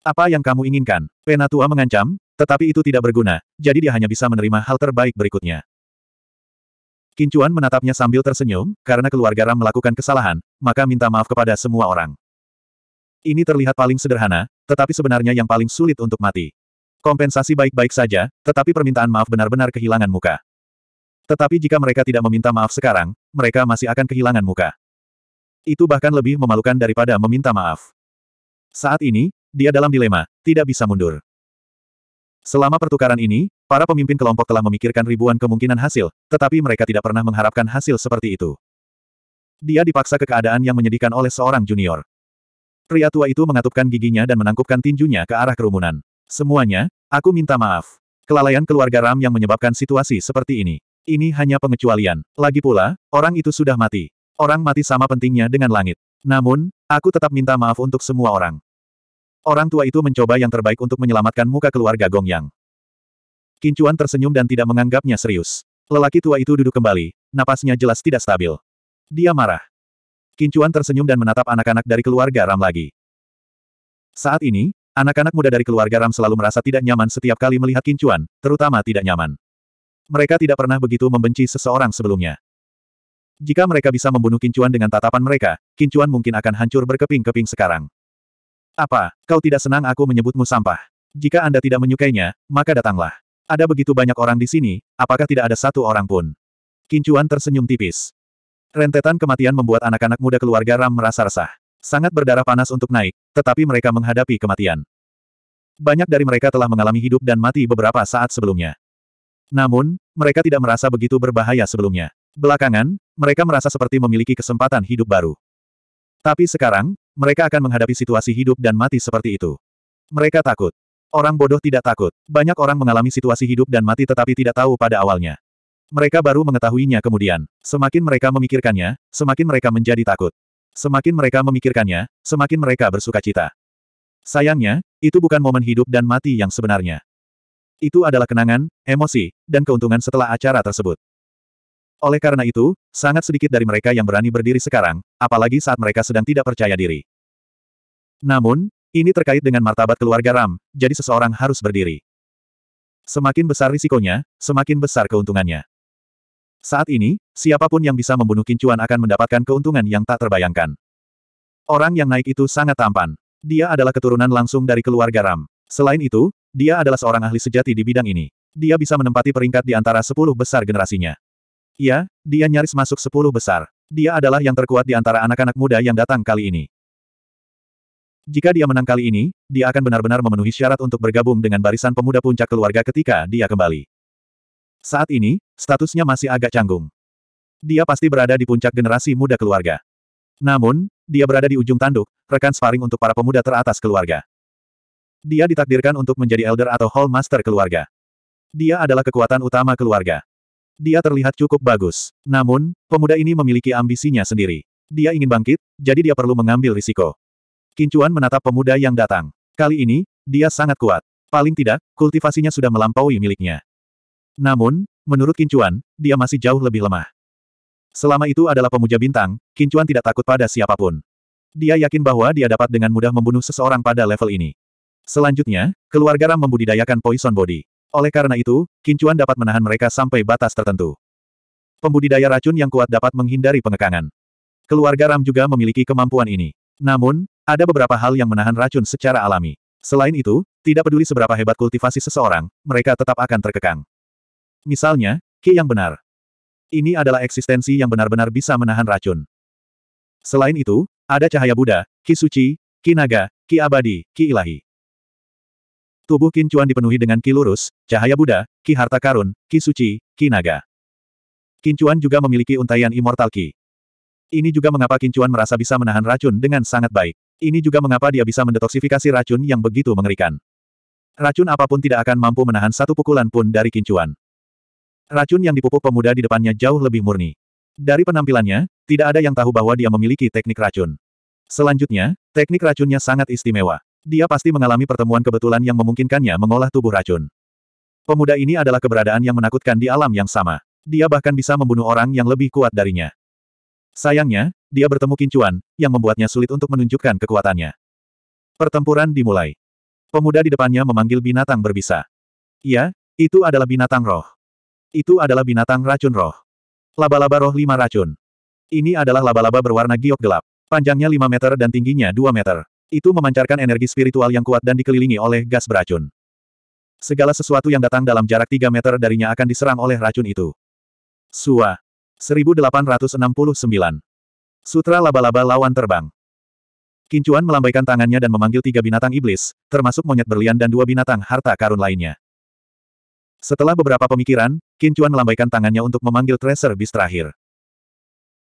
A: Apa yang kamu inginkan? Penatua mengancam, tetapi itu tidak berguna, jadi dia hanya bisa menerima hal terbaik berikutnya. Kincuan menatapnya sambil tersenyum, karena keluarga Ram melakukan kesalahan, maka minta maaf kepada semua orang. Ini terlihat paling sederhana, tetapi sebenarnya yang paling sulit untuk mati. Kompensasi baik-baik saja, tetapi permintaan maaf benar-benar kehilangan muka. Tetapi jika mereka tidak meminta maaf sekarang, mereka masih akan kehilangan muka. Itu bahkan lebih memalukan daripada meminta maaf. Saat ini, dia dalam dilema, tidak bisa mundur. Selama pertukaran ini, para pemimpin kelompok telah memikirkan ribuan kemungkinan hasil, tetapi mereka tidak pernah mengharapkan hasil seperti itu. Dia dipaksa ke keadaan yang menyedihkan oleh seorang junior. Pria tua itu mengatupkan giginya dan menangkupkan tinjunya ke arah kerumunan. Semuanya, aku minta maaf. Kelalaian keluarga Ram yang menyebabkan situasi seperti ini. Ini hanya pengecualian. Lagi pula, orang itu sudah mati. Orang mati sama pentingnya dengan langit. Namun, aku tetap minta maaf untuk semua orang. Orang tua itu mencoba yang terbaik untuk menyelamatkan muka keluarga Gong Yang. Kincuan tersenyum dan tidak menganggapnya serius. Lelaki tua itu duduk kembali, napasnya jelas tidak stabil. Dia marah. Kincuan tersenyum dan menatap anak-anak dari keluarga Ram lagi. Saat ini, Anak-anak muda dari keluarga Ram selalu merasa tidak nyaman setiap kali melihat Kincuan, terutama tidak nyaman. Mereka tidak pernah begitu membenci seseorang sebelumnya. Jika mereka bisa membunuh Kincuan dengan tatapan mereka, Kincuan mungkin akan hancur berkeping-keping sekarang. Apa, kau tidak senang aku menyebutmu sampah? Jika Anda tidak menyukainya, maka datanglah. Ada begitu banyak orang di sini, apakah tidak ada satu orang pun? Kincuan tersenyum tipis. Rentetan kematian membuat anak-anak muda keluarga Ram merasa resah. Sangat berdarah panas untuk naik, tetapi mereka menghadapi kematian. Banyak dari mereka telah mengalami hidup dan mati beberapa saat sebelumnya. Namun, mereka tidak merasa begitu berbahaya sebelumnya. Belakangan, mereka merasa seperti memiliki kesempatan hidup baru. Tapi sekarang, mereka akan menghadapi situasi hidup dan mati seperti itu. Mereka takut. Orang bodoh tidak takut. Banyak orang mengalami situasi hidup dan mati tetapi tidak tahu pada awalnya. Mereka baru mengetahuinya kemudian. Semakin mereka memikirkannya, semakin mereka menjadi takut. Semakin mereka memikirkannya, semakin mereka bersuka cita. Sayangnya, itu bukan momen hidup dan mati yang sebenarnya. Itu adalah kenangan, emosi, dan keuntungan setelah acara tersebut. Oleh karena itu, sangat sedikit dari mereka yang berani berdiri sekarang, apalagi saat mereka sedang tidak percaya diri. Namun, ini terkait dengan martabat keluarga Ram, jadi seseorang harus berdiri. Semakin besar risikonya, semakin besar keuntungannya. Saat ini, siapapun yang bisa membunuh Kincuan akan mendapatkan keuntungan yang tak terbayangkan. Orang yang naik itu sangat tampan. Dia adalah keturunan langsung dari keluarga Ram. Selain itu, dia adalah seorang ahli sejati di bidang ini. Dia bisa menempati peringkat di antara sepuluh besar generasinya. Iya, dia nyaris masuk sepuluh besar. Dia adalah yang terkuat di antara anak-anak muda yang datang kali ini. Jika dia menang kali ini, dia akan benar-benar memenuhi syarat untuk bergabung dengan barisan pemuda puncak keluarga ketika dia kembali. Saat ini, statusnya masih agak canggung. Dia pasti berada di puncak generasi muda keluarga. Namun, dia berada di ujung tanduk, rekan sparring untuk para pemuda teratas keluarga. Dia ditakdirkan untuk menjadi elder atau hall master keluarga. Dia adalah kekuatan utama keluarga. Dia terlihat cukup bagus. Namun, pemuda ini memiliki ambisinya sendiri. Dia ingin bangkit, jadi dia perlu mengambil risiko. Kincuan menatap pemuda yang datang. Kali ini, dia sangat kuat. Paling tidak, kultivasinya sudah melampaui miliknya. Namun, menurut Kincuan, dia masih jauh lebih lemah. Selama itu adalah pemuja bintang, Kincuan tidak takut pada siapapun. Dia yakin bahwa dia dapat dengan mudah membunuh seseorang pada level ini. Selanjutnya, keluarga Ram membudidayakan poison body. Oleh karena itu, Kincuan dapat menahan mereka sampai batas tertentu. Pembudidaya racun yang kuat dapat menghindari pengekangan. Keluarga Ram juga memiliki kemampuan ini. Namun, ada beberapa hal yang menahan racun secara alami. Selain itu, tidak peduli seberapa hebat kultivasi seseorang, mereka tetap akan terkekang. Misalnya, Ki yang benar. Ini adalah eksistensi yang benar-benar bisa menahan racun. Selain itu, ada cahaya Buddha, Ki Suci, Ki Naga, Ki Abadi, Ki Ilahi. Tubuh Qin Chuan dipenuhi dengan Ki Lurus, cahaya Buddha, Ki Harta Karun, Ki Suci, Ki Naga. Qin Chuan juga memiliki untaian Immortal Ki. Ini juga mengapa Qin Chuan merasa bisa menahan racun dengan sangat baik. Ini juga mengapa dia bisa mendetoksifikasi racun yang begitu mengerikan. Racun apapun tidak akan mampu menahan satu pukulan pun dari Kincuan. Racun yang dipupuk pemuda di depannya jauh lebih murni. Dari penampilannya, tidak ada yang tahu bahwa dia memiliki teknik racun. Selanjutnya, teknik racunnya sangat istimewa. Dia pasti mengalami pertemuan kebetulan yang memungkinkannya mengolah tubuh racun. Pemuda ini adalah keberadaan yang menakutkan di alam yang sama. Dia bahkan bisa membunuh orang yang lebih kuat darinya. Sayangnya, dia bertemu kincuan, yang membuatnya sulit untuk menunjukkan kekuatannya. Pertempuran dimulai. Pemuda di depannya memanggil binatang berbisa. Iya, itu adalah binatang roh. Itu adalah binatang racun roh. Laba-laba roh lima racun. Ini adalah laba-laba berwarna giok gelap. Panjangnya lima meter dan tingginya dua meter. Itu memancarkan energi spiritual yang kuat dan dikelilingi oleh gas beracun. Segala sesuatu yang datang dalam jarak tiga meter darinya akan diserang oleh racun itu. Sua. 1869. Sutra Laba-Laba Lawan Terbang. Kincuan melambaikan tangannya dan memanggil tiga binatang iblis, termasuk monyet berlian dan dua binatang harta karun lainnya. Setelah beberapa pemikiran, Kincuan melambaikan tangannya untuk memanggil Tracer Beast terakhir.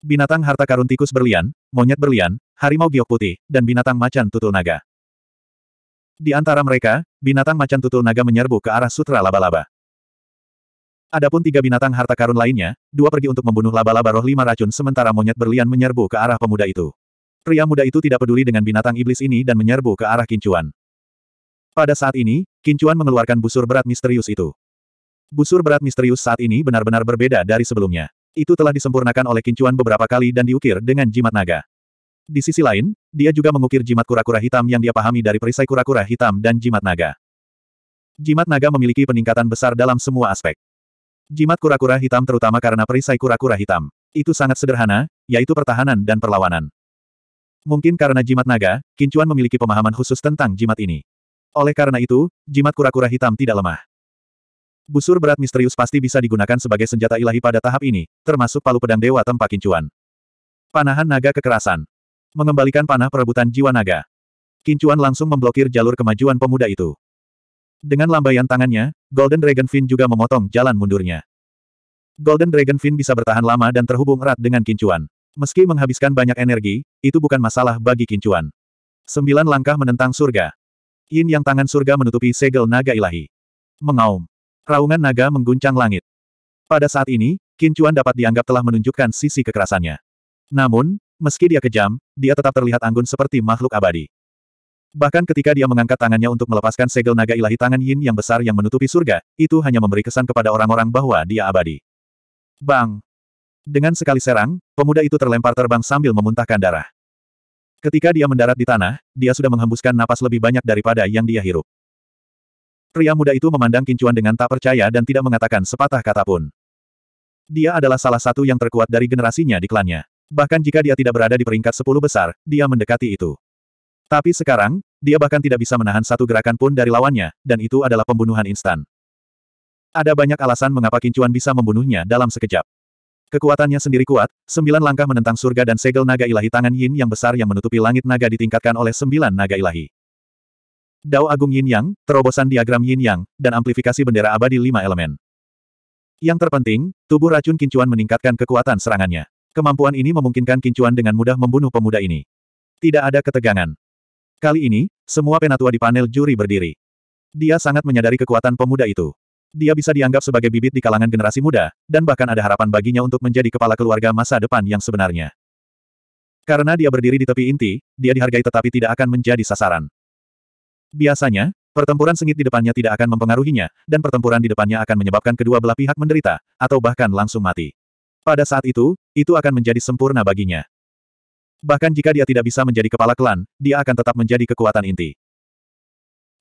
A: Binatang harta karun tikus berlian, monyet berlian, harimau giok putih, dan binatang macan tutul naga. Di antara mereka, binatang macan tutul naga menyerbu ke arah sutra laba-laba. Adapun tiga binatang harta karun lainnya, dua pergi untuk membunuh laba-laba roh lima racun sementara monyet berlian menyerbu ke arah pemuda itu. Pria muda itu tidak peduli dengan binatang iblis ini dan menyerbu ke arah Kincuan. Pada saat ini, Kincuan mengeluarkan busur berat misterius itu. Busur berat misterius saat ini benar-benar berbeda dari sebelumnya. Itu telah disempurnakan oleh kincuan beberapa kali dan diukir dengan jimat naga. Di sisi lain, dia juga mengukir jimat kura-kura hitam yang dia pahami dari perisai kura-kura hitam dan jimat naga. Jimat naga memiliki peningkatan besar dalam semua aspek. Jimat kura-kura hitam terutama karena perisai kura-kura hitam. Itu sangat sederhana, yaitu pertahanan dan perlawanan. Mungkin karena jimat naga, Kincuan memiliki pemahaman khusus tentang jimat ini. Oleh karena itu, jimat kura-kura hitam tidak lemah. Busur berat misterius pasti bisa digunakan sebagai senjata ilahi pada tahap ini, termasuk palu pedang dewa tempat kincuan. Panahan naga kekerasan. Mengembalikan panah perebutan jiwa naga. Kincuan langsung memblokir jalur kemajuan pemuda itu. Dengan lambaian tangannya, Golden Dragon Fin juga memotong jalan mundurnya. Golden Dragon Fin bisa bertahan lama dan terhubung erat dengan Kincuan. Meski menghabiskan banyak energi, itu bukan masalah bagi Kincuan. Sembilan langkah menentang surga. Yin yang tangan surga menutupi segel naga ilahi. Mengaum. Raungan naga mengguncang langit. Pada saat ini, Kincuan dapat dianggap telah menunjukkan sisi kekerasannya. Namun, meski dia kejam, dia tetap terlihat anggun seperti makhluk abadi. Bahkan ketika dia mengangkat tangannya untuk melepaskan segel naga ilahi tangan Yin yang besar yang menutupi surga, itu hanya memberi kesan kepada orang-orang bahwa dia abadi. Bang! Dengan sekali serang, pemuda itu terlempar terbang sambil memuntahkan darah. Ketika dia mendarat di tanah, dia sudah menghembuskan napas lebih banyak daripada yang dia hirup. Pria muda itu memandang Kincuan dengan tak percaya dan tidak mengatakan sepatah kata pun. Dia adalah salah satu yang terkuat dari generasinya di klannya. Bahkan jika dia tidak berada di peringkat sepuluh besar, dia mendekati itu. Tapi sekarang, dia bahkan tidak bisa menahan satu gerakan pun dari lawannya, dan itu adalah pembunuhan instan. Ada banyak alasan mengapa Kincuan bisa membunuhnya dalam sekejap. Kekuatannya sendiri kuat, sembilan langkah menentang surga dan segel naga ilahi tangan yin yang besar yang menutupi langit naga ditingkatkan oleh sembilan naga ilahi. Dao Agung Yin Yang, terobosan diagram Yin Yang, dan amplifikasi bendera abadi lima elemen. Yang terpenting, tubuh racun kincuan meningkatkan kekuatan serangannya. Kemampuan ini memungkinkan kincuan dengan mudah membunuh pemuda ini. Tidak ada ketegangan. Kali ini, semua penatua di panel juri berdiri. Dia sangat menyadari kekuatan pemuda itu. Dia bisa dianggap sebagai bibit di kalangan generasi muda, dan bahkan ada harapan baginya untuk menjadi kepala keluarga masa depan yang sebenarnya. Karena dia berdiri di tepi inti, dia dihargai tetapi tidak akan menjadi sasaran. Biasanya, pertempuran sengit di depannya tidak akan mempengaruhinya, dan pertempuran di depannya akan menyebabkan kedua belah pihak menderita, atau bahkan langsung mati. Pada saat itu, itu akan menjadi sempurna baginya. Bahkan jika dia tidak bisa menjadi kepala klan, dia akan tetap menjadi kekuatan inti.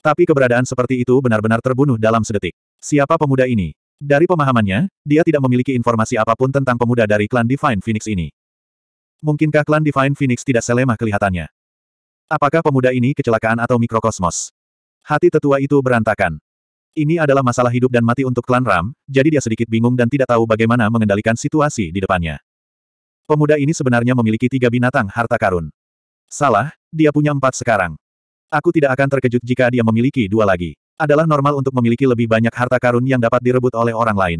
A: Tapi keberadaan seperti itu benar-benar terbunuh dalam sedetik. Siapa pemuda ini? Dari pemahamannya, dia tidak memiliki informasi apapun tentang pemuda dari klan Divine Phoenix ini. Mungkinkah klan Divine Phoenix tidak selemah kelihatannya? Apakah pemuda ini kecelakaan atau mikrokosmos? Hati tetua itu berantakan. Ini adalah masalah hidup dan mati untuk klan Ram, jadi dia sedikit bingung dan tidak tahu bagaimana mengendalikan situasi di depannya. Pemuda ini sebenarnya memiliki tiga binatang harta karun. Salah, dia punya empat sekarang. Aku tidak akan terkejut jika dia memiliki dua lagi. Adalah normal untuk memiliki lebih banyak harta karun yang dapat direbut oleh orang lain.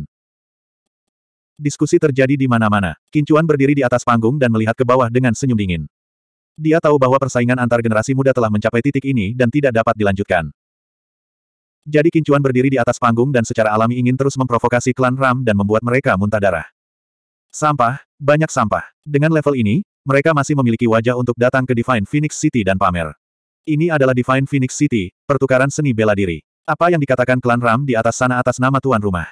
A: Diskusi terjadi di mana-mana. Kincuan berdiri di atas panggung dan melihat ke bawah dengan senyum dingin. Dia tahu bahwa persaingan antar generasi muda telah mencapai titik ini dan tidak dapat dilanjutkan. Jadi Kincuan berdiri di atas panggung dan secara alami ingin terus memprovokasi klan Ram dan membuat mereka muntah darah. Sampah, banyak sampah. Dengan level ini, mereka masih memiliki wajah untuk datang ke Divine Phoenix City dan pamer. Ini adalah Divine Phoenix City, pertukaran seni bela diri. Apa yang dikatakan klan Ram di atas sana atas nama tuan rumah?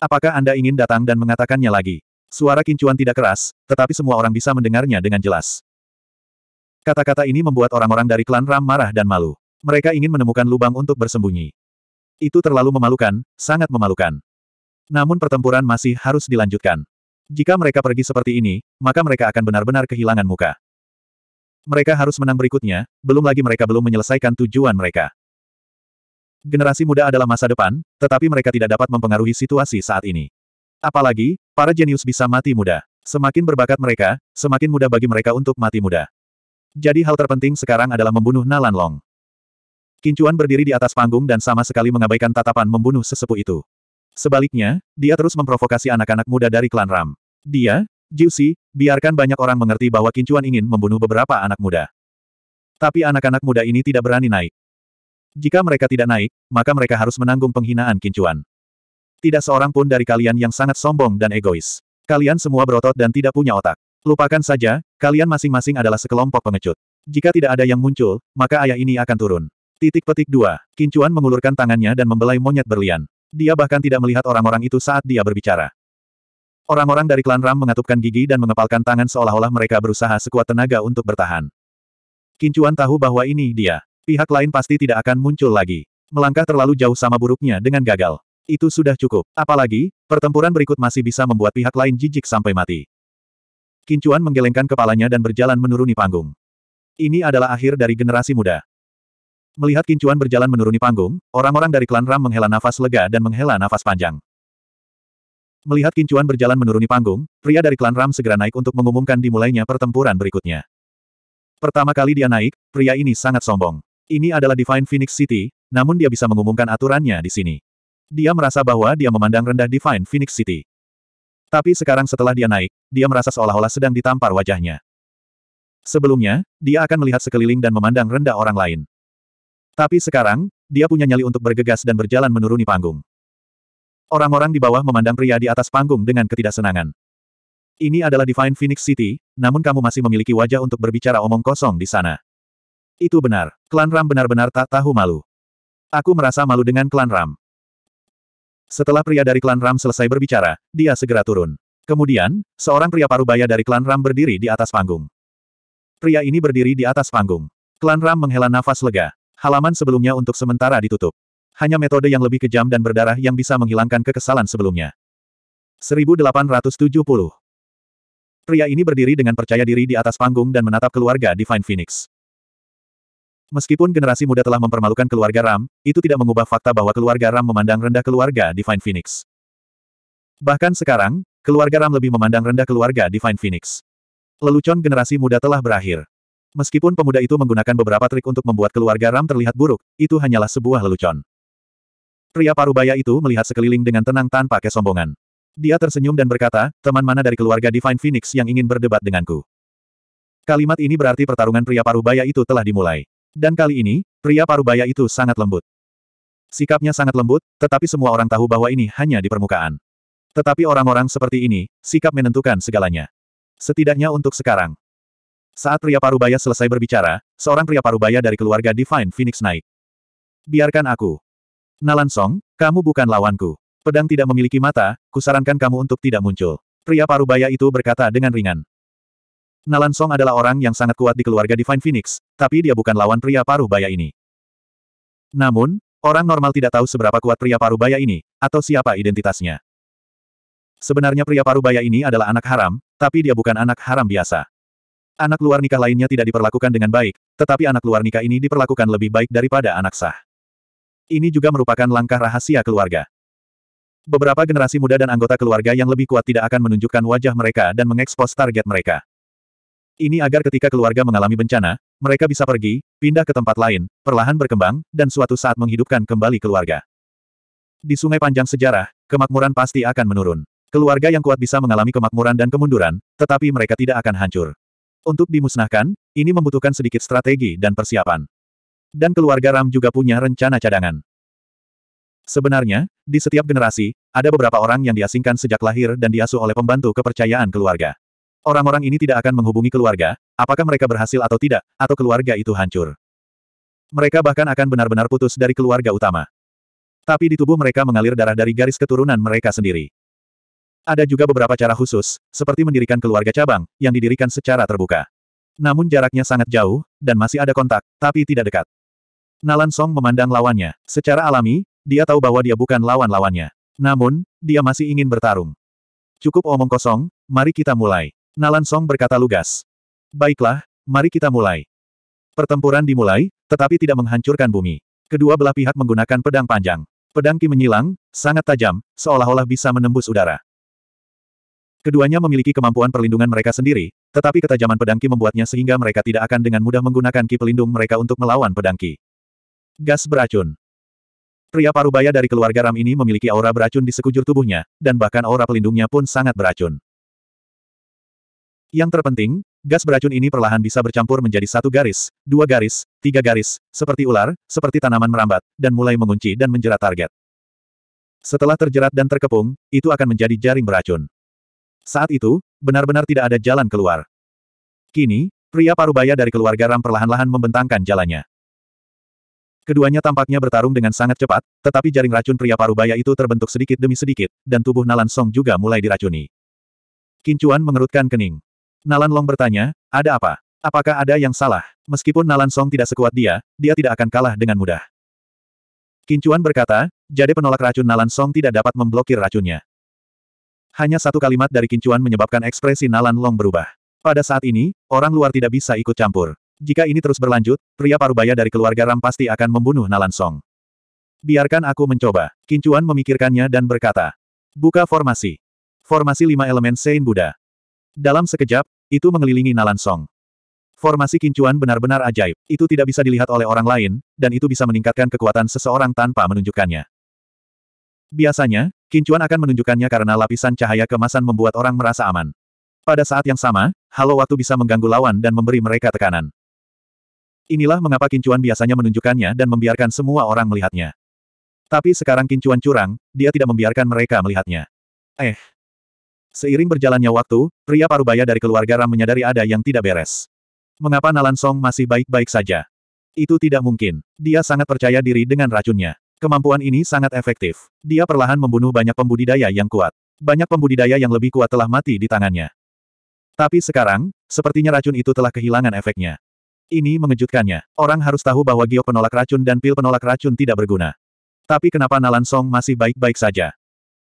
A: Apakah Anda ingin datang dan mengatakannya lagi? Suara kincuan tidak keras, tetapi semua orang bisa mendengarnya dengan jelas. Kata-kata ini membuat orang-orang dari klan Ram marah dan malu. Mereka ingin menemukan lubang untuk bersembunyi. Itu terlalu memalukan, sangat memalukan. Namun pertempuran masih harus dilanjutkan. Jika mereka pergi seperti ini, maka mereka akan benar-benar kehilangan muka. Mereka harus menang berikutnya, belum lagi mereka belum menyelesaikan tujuan mereka. Generasi muda adalah masa depan, tetapi mereka tidak dapat mempengaruhi situasi saat ini. Apalagi, para jenius bisa mati muda. Semakin berbakat mereka, semakin mudah bagi mereka untuk mati muda. Jadi hal terpenting sekarang adalah membunuh Nalan Long. Kincuan berdiri di atas panggung dan sama sekali mengabaikan tatapan membunuh sesepuh itu. Sebaliknya, dia terus memprovokasi anak-anak muda dari klan Ram. Dia, Jiusi, biarkan banyak orang mengerti bahwa Kincuan ingin membunuh beberapa anak muda. Tapi anak-anak muda ini tidak berani naik. Jika mereka tidak naik, maka mereka harus menanggung penghinaan Kincuan. Tidak seorang pun dari kalian yang sangat sombong dan egois. Kalian semua berotot dan tidak punya otak. Lupakan saja, kalian masing-masing adalah sekelompok pengecut. Jika tidak ada yang muncul, maka ayah ini akan turun. Titik petik dua. Kincuan mengulurkan tangannya dan membelai monyet berlian. Dia bahkan tidak melihat orang-orang itu saat dia berbicara. Orang-orang dari klan Ram mengatupkan gigi dan mengepalkan tangan seolah-olah mereka berusaha sekuat tenaga untuk bertahan. Kincuan tahu bahwa ini dia. Pihak lain pasti tidak akan muncul lagi. Melangkah terlalu jauh sama buruknya dengan gagal. Itu sudah cukup. Apalagi, pertempuran berikut masih bisa membuat pihak lain jijik sampai mati. Kincuan menggelengkan kepalanya dan berjalan menuruni panggung. Ini adalah akhir dari generasi muda. Melihat Kincuan berjalan menuruni panggung, orang-orang dari klan Ram menghela nafas lega dan menghela nafas panjang. Melihat Kincuan berjalan menuruni panggung, pria dari klan Ram segera naik untuk mengumumkan dimulainya pertempuran berikutnya. Pertama kali dia naik, pria ini sangat sombong. Ini adalah Divine Phoenix City, namun dia bisa mengumumkan aturannya di sini. Dia merasa bahwa dia memandang rendah Divine Phoenix City. Tapi sekarang setelah dia naik, dia merasa seolah-olah sedang ditampar wajahnya. Sebelumnya, dia akan melihat sekeliling dan memandang rendah orang lain. Tapi sekarang, dia punya nyali untuk bergegas dan berjalan menuruni panggung. Orang-orang di bawah memandang pria di atas panggung dengan ketidaksenangan. Ini adalah Divine Phoenix City, namun kamu masih memiliki wajah untuk berbicara omong kosong di sana. Itu benar. Klan Ram benar-benar tak tahu malu. Aku merasa malu dengan klan Ram. Setelah pria dari klan Ram selesai berbicara, dia segera turun. Kemudian, seorang pria parubaya dari klan Ram berdiri di atas panggung. Pria ini berdiri di atas panggung. Klan Ram menghela nafas lega. Halaman sebelumnya untuk sementara ditutup. Hanya metode yang lebih kejam dan berdarah yang bisa menghilangkan kekesalan sebelumnya. 1870 Pria ini berdiri dengan percaya diri di atas panggung dan menatap keluarga Divine Phoenix. Meskipun generasi muda telah mempermalukan keluarga Ram, itu tidak mengubah fakta bahwa keluarga Ram memandang rendah keluarga Divine Phoenix. Bahkan sekarang, keluarga Ram lebih memandang rendah keluarga Divine Phoenix. Lelucon generasi muda telah berakhir. Meskipun pemuda itu menggunakan beberapa trik untuk membuat keluarga Ram terlihat buruk, itu hanyalah sebuah lelucon. Pria parubaya itu melihat sekeliling dengan tenang tanpa kesombongan. Dia tersenyum dan berkata, teman mana dari keluarga Divine Phoenix yang ingin berdebat denganku? Kalimat ini berarti pertarungan pria parubaya itu telah dimulai. Dan kali ini, pria parubaya itu sangat lembut. Sikapnya sangat lembut, tetapi semua orang tahu bahwa ini hanya di permukaan. Tetapi orang-orang seperti ini, sikap menentukan segalanya. Setidaknya untuk sekarang. Saat pria parubaya selesai berbicara, seorang pria parubaya dari keluarga Divine Phoenix naik. Biarkan aku. Nalan Song, kamu bukan lawanku. Pedang tidak memiliki mata, kusarankan kamu untuk tidak muncul. Pria parubaya itu berkata dengan ringan. Nalan Song adalah orang yang sangat kuat di keluarga Divine Phoenix, tapi dia bukan lawan pria paruh baya ini. Namun, orang normal tidak tahu seberapa kuat pria paruh baya ini, atau siapa identitasnya. Sebenarnya pria paruh baya ini adalah anak haram, tapi dia bukan anak haram biasa. Anak luar nikah lainnya tidak diperlakukan dengan baik, tetapi anak luar nikah ini diperlakukan lebih baik daripada anak sah. Ini juga merupakan langkah rahasia keluarga. Beberapa generasi muda dan anggota keluarga yang lebih kuat tidak akan menunjukkan wajah mereka dan mengekspos target mereka. Ini agar ketika keluarga mengalami bencana, mereka bisa pergi, pindah ke tempat lain, perlahan berkembang, dan suatu saat menghidupkan kembali keluarga. Di sungai panjang sejarah, kemakmuran pasti akan menurun. Keluarga yang kuat bisa mengalami kemakmuran dan kemunduran, tetapi mereka tidak akan hancur. Untuk dimusnahkan, ini membutuhkan sedikit strategi dan persiapan. Dan keluarga Ram juga punya rencana cadangan. Sebenarnya, di setiap generasi, ada beberapa orang yang diasingkan sejak lahir dan diasuh oleh pembantu kepercayaan keluarga. Orang-orang ini tidak akan menghubungi keluarga, apakah mereka berhasil atau tidak, atau keluarga itu hancur. Mereka bahkan akan benar-benar putus dari keluarga utama. Tapi di tubuh mereka mengalir darah dari garis keturunan mereka sendiri. Ada juga beberapa cara khusus, seperti mendirikan keluarga cabang, yang didirikan secara terbuka. Namun jaraknya sangat jauh, dan masih ada kontak, tapi tidak dekat. Nalan Song memandang lawannya. Secara alami, dia tahu bahwa dia bukan lawan-lawannya. Namun, dia masih ingin bertarung. Cukup omong kosong, mari kita mulai. Nalan Song berkata lugas. Baiklah, mari kita mulai. Pertempuran dimulai, tetapi tidak menghancurkan bumi. Kedua belah pihak menggunakan pedang panjang. Pedang Ki menyilang, sangat tajam, seolah-olah bisa menembus udara. Keduanya memiliki kemampuan perlindungan mereka sendiri, tetapi ketajaman pedang Ki membuatnya sehingga mereka tidak akan dengan mudah menggunakan Ki pelindung mereka untuk melawan pedang Ki. Gas beracun. Pria parubaya dari keluarga Ram ini memiliki aura beracun di sekujur tubuhnya, dan bahkan aura pelindungnya pun sangat beracun. Yang terpenting, gas beracun ini perlahan bisa bercampur menjadi satu garis, dua garis, tiga garis, seperti ular, seperti tanaman merambat, dan mulai mengunci dan menjerat target. Setelah terjerat dan terkepung, itu akan menjadi jaring beracun. Saat itu, benar-benar tidak ada jalan keluar. Kini, pria parubaya dari keluarga Ram perlahan-lahan membentangkan jalannya. Keduanya tampaknya bertarung dengan sangat cepat, tetapi jaring racun pria parubaya itu terbentuk sedikit demi sedikit, dan tubuh Nalan Song juga mulai diracuni. Kincuan mengerutkan kening. Nalan Long bertanya, ada apa? Apakah ada yang salah? Meskipun Nalan Song tidak sekuat dia, dia tidak akan kalah dengan mudah. Kincuan berkata, jadi penolak racun Nalan Song tidak dapat memblokir racunnya. Hanya satu kalimat dari Kincuan menyebabkan ekspresi Nalan Long berubah. Pada saat ini, orang luar tidak bisa ikut campur. Jika ini terus berlanjut, pria parubaya dari keluarga Ram pasti akan membunuh Nalan Song. Biarkan aku mencoba. Kincuan memikirkannya dan berkata. Buka formasi. Formasi lima elemen Sein Buddha. Dalam sekejap, itu mengelilingi Nalan Song. Formasi kincuan benar-benar ajaib. Itu tidak bisa dilihat oleh orang lain, dan itu bisa meningkatkan kekuatan seseorang tanpa menunjukkannya. Biasanya, kincuan akan menunjukkannya karena lapisan cahaya kemasan membuat orang merasa aman. Pada saat yang sama, halo waktu bisa mengganggu lawan dan memberi mereka tekanan. Inilah mengapa kincuan biasanya menunjukkannya dan membiarkan semua orang melihatnya. Tapi sekarang kincuan curang, dia tidak membiarkan mereka melihatnya. Eh, Seiring berjalannya waktu, pria parubaya dari keluarga Ram menyadari ada yang tidak beres. Mengapa Nalan Song masih baik-baik saja? Itu tidak mungkin. Dia sangat percaya diri dengan racunnya. Kemampuan ini sangat efektif. Dia perlahan membunuh banyak pembudidaya yang kuat. Banyak pembudidaya yang lebih kuat telah mati di tangannya. Tapi sekarang, sepertinya racun itu telah kehilangan efeknya. Ini mengejutkannya. Orang harus tahu bahwa giok penolak racun dan pil penolak racun tidak berguna. Tapi kenapa Nalan Song masih baik-baik saja?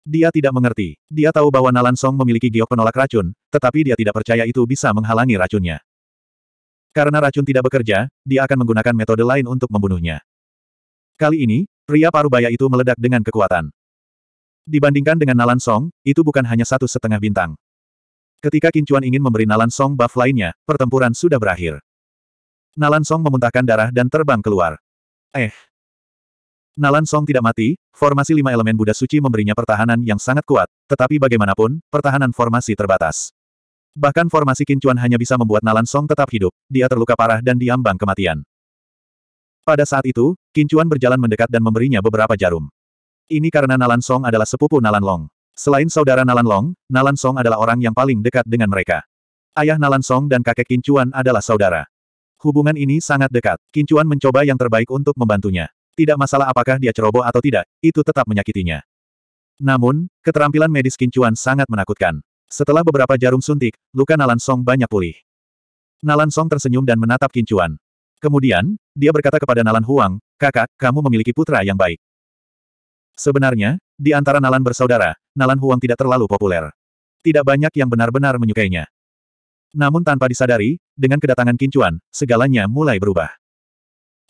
A: Dia tidak mengerti. Dia tahu bahwa Nalan Song memiliki giok penolak racun, tetapi dia tidak percaya itu bisa menghalangi racunnya. Karena racun tidak bekerja, dia akan menggunakan metode lain untuk membunuhnya. Kali ini, pria parubaya itu meledak dengan kekuatan. Dibandingkan dengan Nalan Song, itu bukan hanya satu setengah bintang. Ketika Kincuan ingin memberi Nalan Song buff lainnya, pertempuran sudah berakhir. Nalan Song memuntahkan darah dan terbang keluar. Eh, Nalan Song tidak mati, formasi lima elemen Buddha suci memberinya pertahanan yang sangat kuat, tetapi bagaimanapun, pertahanan formasi terbatas. Bahkan formasi kincuan hanya bisa membuat Nalan Song tetap hidup, dia terluka parah dan diambang kematian. Pada saat itu, kincuan berjalan mendekat dan memberinya beberapa jarum. Ini karena Nalan Song adalah sepupu Nalan Long. Selain saudara Nalan Long, Nalan Song adalah orang yang paling dekat dengan mereka. Ayah Nalan Song dan kakek Kincuan adalah saudara. Hubungan ini sangat dekat. Kincuan mencoba yang terbaik untuk membantunya. Tidak masalah apakah dia ceroboh atau tidak, itu tetap menyakitinya. Namun, keterampilan medis Kincuan sangat menakutkan. Setelah beberapa jarum suntik, luka Nalan Song banyak pulih. Nalan Song tersenyum dan menatap Kincuan. Kemudian, dia berkata kepada Nalan Huang, kakak, kamu memiliki putra yang baik. Sebenarnya, di antara Nalan bersaudara, Nalan Huang tidak terlalu populer. Tidak banyak yang benar-benar menyukainya. Namun tanpa disadari, dengan kedatangan Kincuan, segalanya mulai berubah.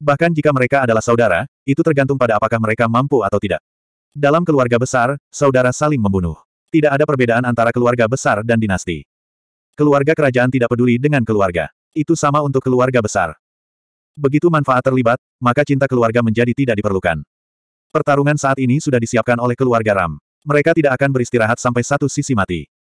A: Bahkan jika mereka adalah saudara, itu tergantung pada apakah mereka mampu atau tidak. Dalam keluarga besar, saudara saling membunuh. Tidak ada perbedaan antara keluarga besar dan dinasti. Keluarga kerajaan tidak peduli dengan keluarga. Itu sama untuk keluarga besar. Begitu manfaat terlibat, maka cinta keluarga menjadi tidak diperlukan. Pertarungan saat ini sudah disiapkan oleh keluarga Ram. Mereka tidak akan beristirahat sampai satu sisi mati.